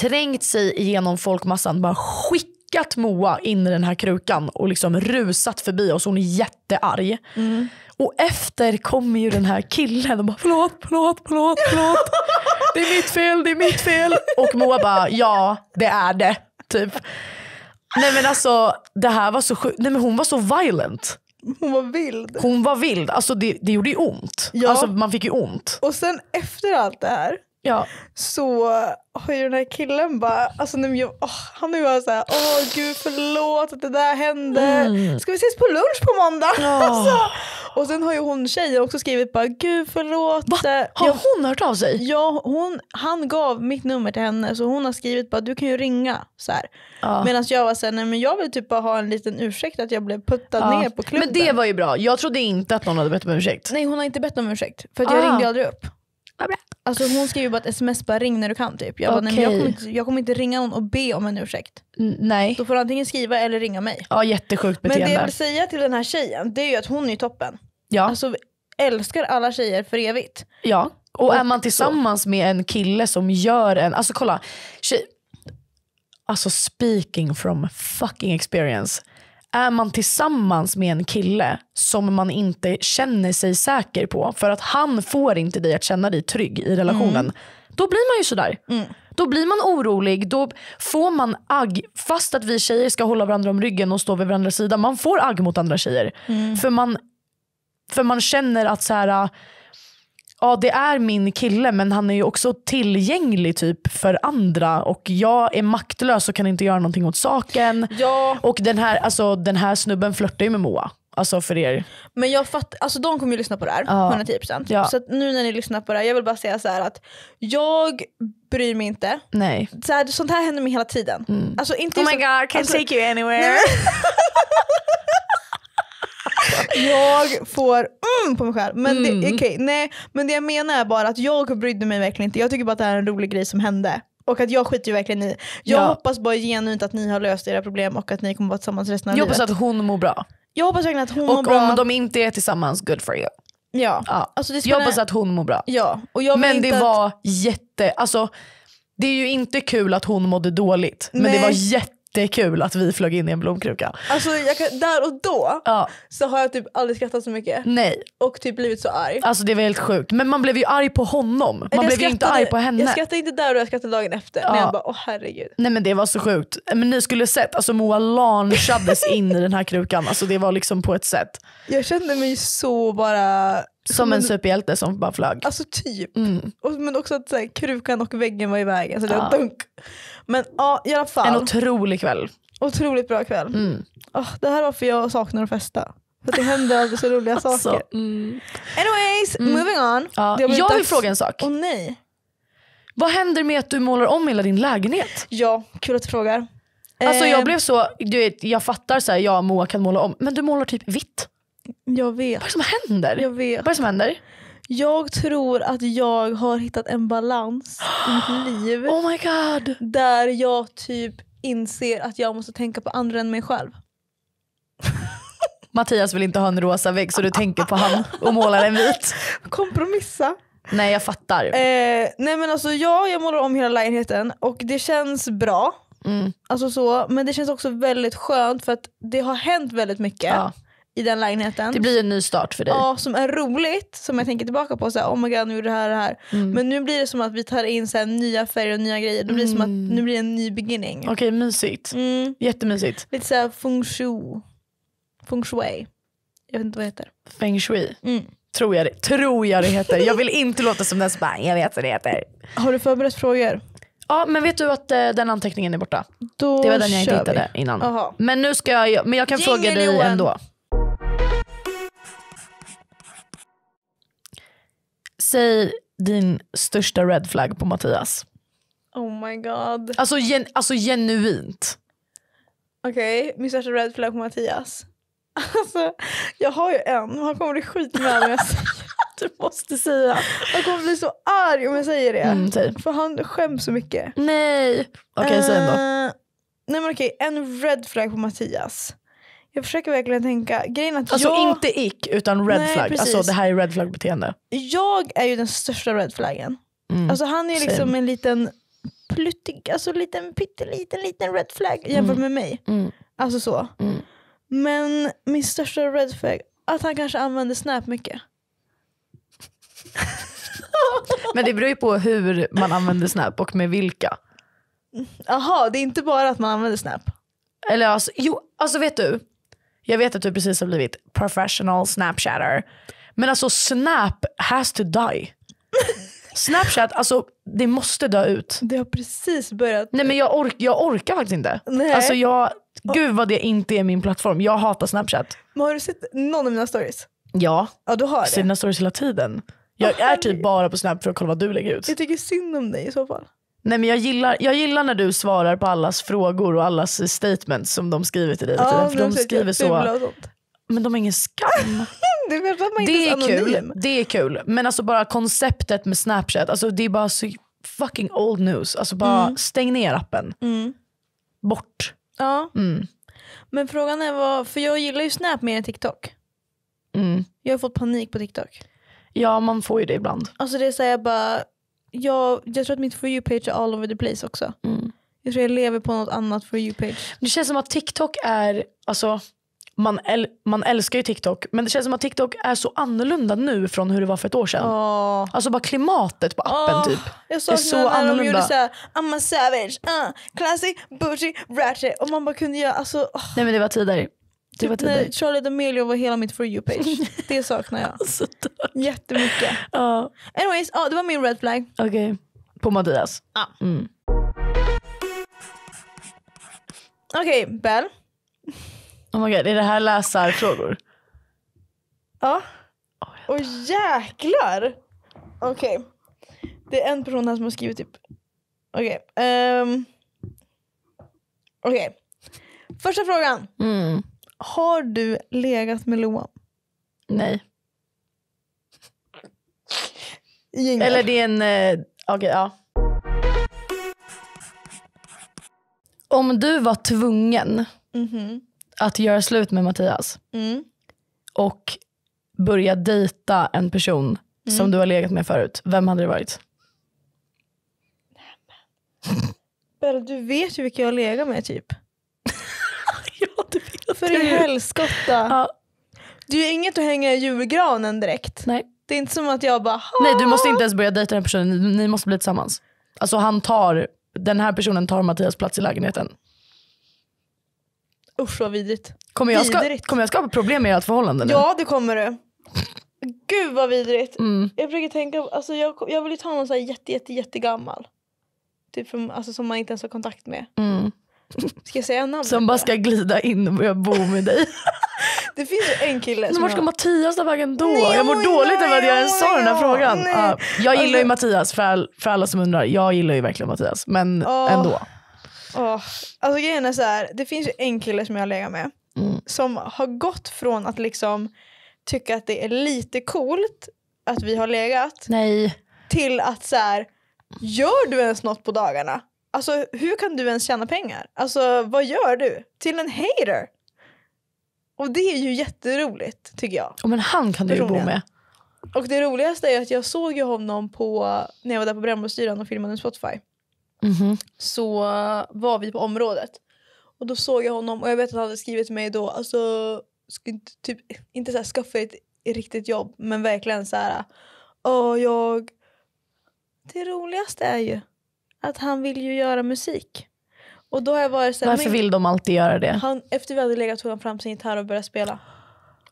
trängt sig igenom folkmassan, bara skickat Moa in i den här krukan och liksom rusat förbi oss. Hon är jättearg. Mm. Och efter kommer ju den här killen och bara förlåt, förlåt, förlåt, förlåt det är mitt fel, det är mitt fel. Och Moa bara, ja det är det. Typ. Nej men alltså det här var så Nej men hon var så violent. Hon var vild. Hon var vild. Alltså det, det gjorde ju ont. Ja. Alltså man fick ju ont. Och sen efter allt det här Ja. Så har ju den här killen bara, alltså nu, oh, han är ju bara såhär, åh oh, gud förlåt att det där hände, mm. ska vi ses på lunch på måndag? Oh. *laughs* Alltså, och sen har ju hon tjejen också skrivit bara, gud förlåt. Va? Eh, har ja, hon hört av sig? Ja, hon, han gav mitt nummer till henne så hon har skrivit bara, du kan ju ringa. Så här. Ja. Medan jag var såhär, nej men jag vill typ bara ha en liten ursäkt att jag blev puttad ja. ner på klubben. Men det var ju bra, jag trodde inte att någon hade bett om ursäkt. Nej hon har inte bett om ursäkt, för jag ah. ringde aldrig upp. Vad bra. Alltså hon skriver bara ett sms, bara ring när du kan typ. Jag, bara, nej, jag, kommer inte, jag kommer inte ringa någon och be om en ursäkt. N- Nej. Då får du antingen skriva eller ringa mig. Ja, jättesjukt Men det jag vill säga till den här tjejen, det är ju att hon är ju toppen. ja. Alltså älskar alla tjejer för evigt. ja. Och, är man tillsammans med en kille som gör en... Alltså kolla. Tjej, alltså speaking from fucking experience är man tillsammans med en kille som man inte känner sig säker på för att han får inte dig att känna dig trygg i relationen. Mm. Då blir man ju sådär. Mm. Då blir man orolig, då får man agg. Fast att vi tjejer ska hålla varandra om ryggen och stå vid varandras sida, man får agg mot andra tjejer. Mm. För, man, för man känner att så här, ja det är min kille men han är ju också tillgänglig typ för andra och jag är maktlös och kan inte göra någonting åt saken. Ja. Och den här, alltså, den här snubben flörtar ju med Moa. Alltså för er. Men jag fattar, alltså de kommer ju lyssna på det här, ja. 110%. Ja. Så nu när ni lyssnar på det här, jag vill bara säga så att jag bryr mig inte. Nej. Så här, sånt här händer mig hela tiden. Mm. Alltså, inte oh my god, can't alltså, take you anywhere. *laughs* jag får mm på mig själv. Men, mm. det, okay, nej, men det jag menar är bara att jag brydde mig verkligen inte. Jag tycker bara att det här är en rolig grej som hände. Och att jag skiter ju verkligen i. Jag ja. hoppas bara genuint att ni har löst era problem och att ni kommer vara tillsammans resten av jag livet. Jag hoppas att hon mår bra. Jag hoppas verkligen att hon och mår bra. Och om de inte är tillsammans, good for you. Ja. ja. Alltså det jag hoppas att hon mår bra. Ja. Och jag men det att... var jätte... Alltså, det är ju inte kul att hon mådde dåligt, men det var jätte jättekul att vi flög in i en blomkruka. Alltså kan, där och då ja. så har jag typ aldrig skrattat så mycket. Nej. Och typ blivit så arg. Alltså det var helt sjukt. Men man blev ju arg på honom. Man jag blev ju inte arg på henne. Jag skrattade inte där och jag skrattade dagen efter. Ja. När jag bara åh herregud. Nej men det var så sjukt. Men ni skulle sett, alltså Moa launchades *laughs* in i den här krukan. Alltså det var liksom på ett sätt. Jag kände mig så bara som, en, superhjälte som bara flög. Alltså typ. Mm. Och, men också att så här, krukan och väggen var i vägen. Så ja. Men ja, i alla fall. En otrolig kväll. Otroligt bra kväll. Mm. Oh, det här är varför jag saknar att festa. För att det händer alltid så roliga *laughs* alltså, saker. Alltså, mm. Anyways, mm. moving on. Ja. Jag vill dags... fråga en sak. Åh oh, nej. Vad händer med att du målar om hela din lägenhet? Ja, kul att du frågar. Alltså jag ehm. blev så, du vet, jag fattar så här, jag och Moa kan måla om, men du målar typ vitt. Jag vet. Vad är det som händer? Jag vet. Vad är det som händer? Jag tror att jag har hittat en balans i mitt *gasps* liv. Oh my god! Där jag typ inser att jag måste tänka på andra än mig själv. *laughs* Mattias vill inte ha en rosa vägg så du tänker på han och målar en vit. *laughs* Kompromissa. Nej jag fattar. Eh, nej men alltså ja, jag målar om hela lägenheten och det känns bra. Mm. Alltså så, men det känns också väldigt skönt för att det har hänt väldigt mycket. Ja i den lägenheten. Det blir en ny start för dig. Ja, som är roligt. Som jag tänker tillbaka på. Så här, oh my god, nu gjorde det här det här. Mm. Men nu blir det som att vi tar in så här, nya färger och nya grejer. Det blir mm. som att mm. nu blir det en ny beginning. Okej, okay, mysigt. Mm. Jättemysigt. Lite såhär feng shui. Feng shui. Jag vet inte vad det heter. Feng shui. Mm. Tror jag, det, tror jag det heter. Jag vill inte låta som den som bara, jag vet vad det heter. Har du förberett frågor? Ja men vet du att eh, den anteckningen är borta? Då det var den jag inte hittade innan. Aha. Men nu ska jag, men jag kan Jingle fråga dig Johan. ändå. Säg din största red flag på Mattias. Oh my god. Alltså, gen, alltså genuint. Okej, okay, min största red flag på Mattias. *laughs* Alltså, jag har ju en, han kommer bli skit om jag säger *laughs* Du måste säga. Han kommer bli så arg om jag säger det. Mm, typ. För han skäms så mycket. Nej. Okej, okay, uh, säg en eh, Nej men okej, en red flag på Mattias. Jag försöker verkligen tänka. Grejen att alltså jag... inte ick utan red Nej, flag. Alltså det här är red flag beteende. Jag är ju den största red flaggen. Mm. Alltså han är ju liksom Same. en liten pluttig, alltså liten pytteliten liten red flag jämfört mm. med mig. Mm. Alltså så. Mm. Men min största red flag, att han kanske använder snap mycket. *laughs* Men det beror ju på hur man använder snap och med vilka. Jaha, det är inte bara att man använder snap? Eller alltså, jo, alltså vet du. Jag vet att du precis har blivit professional snapchatter. Men alltså snap has to die. Snapchat, alltså det måste dö ut. Det har precis börjat. Nej men jag, ork jag orkar faktiskt inte. Nej. Alltså jag, gud vad det inte är min plattform. Jag hatar Snapchat. Men har du sett någon av mina stories? Ja. Ja du har det. Sina stories hela tiden. Jag oh, är typ bara på Snap för att kolla vad du lägger ut. Jag tycker synd om dig i så fall. Nej, men jag, gillar, jag gillar när du svarar på allas frågor och allas statements som de skriver till dig. Ja, för de skriver så. Men de har ingen skam. *laughs* det är, man det är kul. Det är kul. Men alltså bara konceptet med Snapchat, alltså det är bara så fucking old news. Alltså bara mm. stäng ner appen. Mm. Bort. Ja. Mm. Men frågan är vad, för jag gillar ju Snap mer än TikTok. Mm. Jag har fått panik på TikTok. Ja man får ju det ibland. Alltså det är såhär jag bara, jag, jag tror att mitt For you-page är all over the place också. Mm. Jag tror jag lever på något annat For you-page. Det känns som att TikTok är, alltså man, äl man älskar ju TikTok men det känns som att TikTok är så annorlunda nu från hur det var för ett år sedan. Oh. Alltså bara klimatet på appen oh. typ. Jag såg är så när annorlunda. de gjorde såhär, I'm a savage, uh, classic, bougie, ratchet och man bara kunde göra alltså. Oh. Nej men det var tider. Det typ var typ när Charlie D'Amelio var hela mitt For you-page. *laughs* Det saknar jag. alltså, Jättemycket. Uh. Anyways, uh, det var min red flag. Okej. Okay. På Mattias? Ja. Uh. Mm. Okej, okay, Bell. Oh my god, är det här läsarfrågor? Ja. Oh, Åh oh, jäklar! Okej. Okay. Det är en person här som har skrivit typ... Okej. Okay. Um... Ehm. Okej. Okay. Första frågan. Mm. Har du legat med Loa? Nej. Jingle. Eller det är en... Eh, okay, ja. Om du var tvungen mm -hmm. att göra slut med Mattias mm. och börja dejta en person mm. som du har legat med förut, vem hade det varit? Bella, du vet ju vilka jag har legat med typ. *laughs* ja, du vet för i typ. helskotta. Ja. Du är inget att hänga i julgranen direkt. Nej. Det är inte som att jag bara... Ha! Nej du måste inte ens börja dejta den personen, ni, ni måste bli tillsammans. Alltså han tar, den här personen tar Mattias plats i lägenheten. Usch vad vidrigt. Kommer jag, ska, kommer jag skapa problem med ert förhållande nu? Ja det kommer du. Gud vad vidrigt. Mm. Jag brukar tänka, alltså jag, jag vill ju ta någon så här jätte, jätte, jättegammal. Typ från, alltså, som man inte ens har kontakt med. Mm. Ska jag säga namnet? Som bara ska glida in och börja bo med dig. *laughs* det finns ju en kille som... Vart ska Mattias ta vägen då? Nej, jag mår nej, dåligt över att jag ens sa den här frågan. Uh, jag gillar ju alltså- Mattias, för, all, för alla som undrar. Jag gillar ju verkligen Mattias, men oh, ändå. Oh. Alltså grejen är så här, det finns ju en kille som jag har legat med. Mm. Som har gått från att liksom tycka att det är lite coolt att vi har legat. Nej. Till att så här, gör du ens något på dagarna? Alltså hur kan du ens tjäna pengar? Alltså vad gör du? Till en hater? Och det är ju jätteroligt tycker jag. Oh, men han kan du ju bo med. Och det roligaste är att jag såg ju honom på, när jag var där på Brännbollsdyran och filmade en Spotify. Mm -hmm. Så var vi på området. Och då såg jag honom och jag vet att han hade skrivit till mig då, alltså typ, inte så här, skaffa ett riktigt jobb men verkligen så här, åh jag, det roligaste är ju att han vill ju göra musik. Och då har jag varit så Varför vill de alltid göra det? Han, efter vi hade legat tog han fram sin gitarr och började spela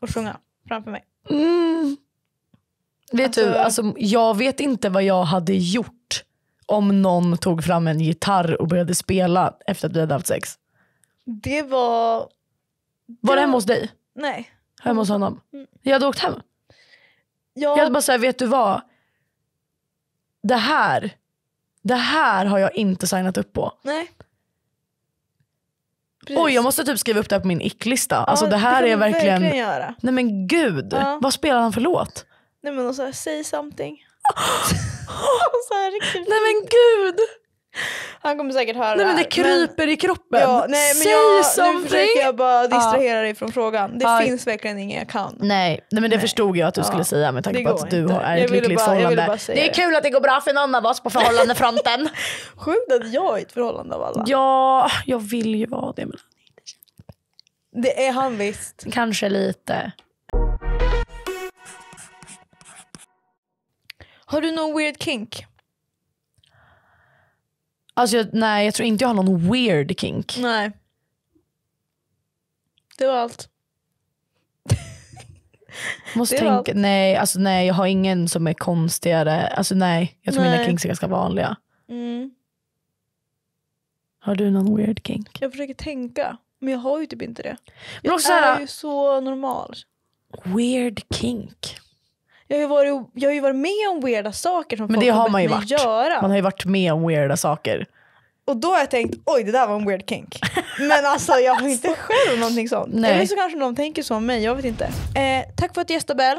och sjunga framför mig. Mm. Vet alltså, du, alltså, jag vet inte vad jag hade gjort om någon tog fram en gitarr och började spela efter att vi hade haft sex. Det var... var det var det hemma hos dig? Nej. Hemma hos honom? Mm. Jag hade åkt hem. Ja. Jag hade bara såhär, vet du vad? Det här det här har jag inte signat upp på. Nej. Precis. Oj, jag måste typ skriva upp det här på min icklista. Ja, alltså det här det är verkligen... verkligen göra. Nej men gud, ja. vad spelar han för låt? Nej men och så här, say something. *laughs* *laughs* så alltså, här, Nej men gud. *laughs* Han kommer säkert höra Nej men det kryper men... i kroppen. Ja, nej, men Säg jag, something! Nu försöker jag bara distrahera ja. dig från frågan. Det ja. finns verkligen inget jag kan. Nej, nej men det nej. förstod jag att du skulle säga med tanke på att du inte. är i ett lyckligt bara, förhållande. Det är kul att det går bra för någon av oss på förhållandefronten. *laughs* Sjukt att jag är i ett förhållande av alla. Ja, jag vill ju vara det men det är han visst. Kanske lite. Har du någon weird kink? Alltså jag, nej, jag tror inte jag har någon weird kink. Nej. Det var allt. *laughs* Måste tänka, allt. nej, alltså nej, jag har ingen som är konstigare. Alltså nej, jag tror nej. mina kinks är ganska vanliga. Mm. Har du någon weird kink? Jag försöker tänka, men jag har ju typ inte det. Men jag också är här, ju så normal. Weird kink jag har ju varit, jag har varit med om weirda saker som Men folk det har man ju varit. göra. Man har ju varit med om weirda saker. Och då har jag tänkt, oj det där var en weird kink. *laughs* Men alltså jag har inte själv någonting sånt. Nej. Eller så kanske någon tänker så om mig, jag vet inte. Eh, tack för att du gästade Bell.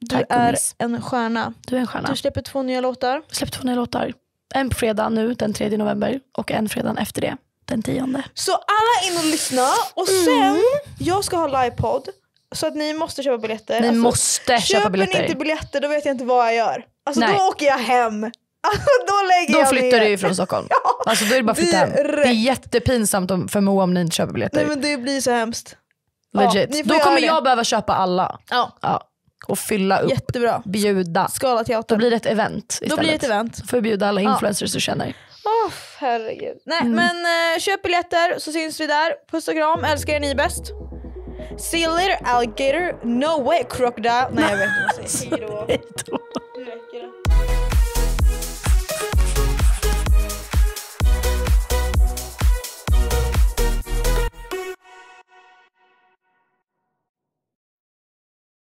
Du tack, är miss. en stjärna. Du är en stjärna. Du släpper två nya låtar. Jag släpper två nya låtar. En på fredag nu den 3 november och en fredag efter det den 10. Så alla in och lyssna och sen, mm. jag ska ha livepodd. Så att ni måste köpa biljetter. Ni alltså, måste köpa biljetter. Köper ni inte biljetter då vet jag inte vad jag gör. Alltså Nej. då åker jag hem. *laughs* Alltså, då lägger då jag flyttar du ju från Stockholm. *laughs* ja, alltså då är det bara att flytta hem. Det är jättepinsamt för Moa om ni inte köper biljetter. Nej men det blir så hemskt. Legit. Ja, då kommer jag det. behöva köpa alla. Ja. ja. Och fylla upp, Jättebra. bjuda. Skala teatern. Då blir det ett event istället. Då blir det ett event. Så får vi bjuda alla influencers ja. du känner. Oh, herregud. Nej mm. men eh, köp biljetter så syns vi där. Puss och kram, älskar er ni bäst. See you later, alligator. No way, crocodile. Nej, jag vet inte vad jag säger. Hejdå. Hejdå.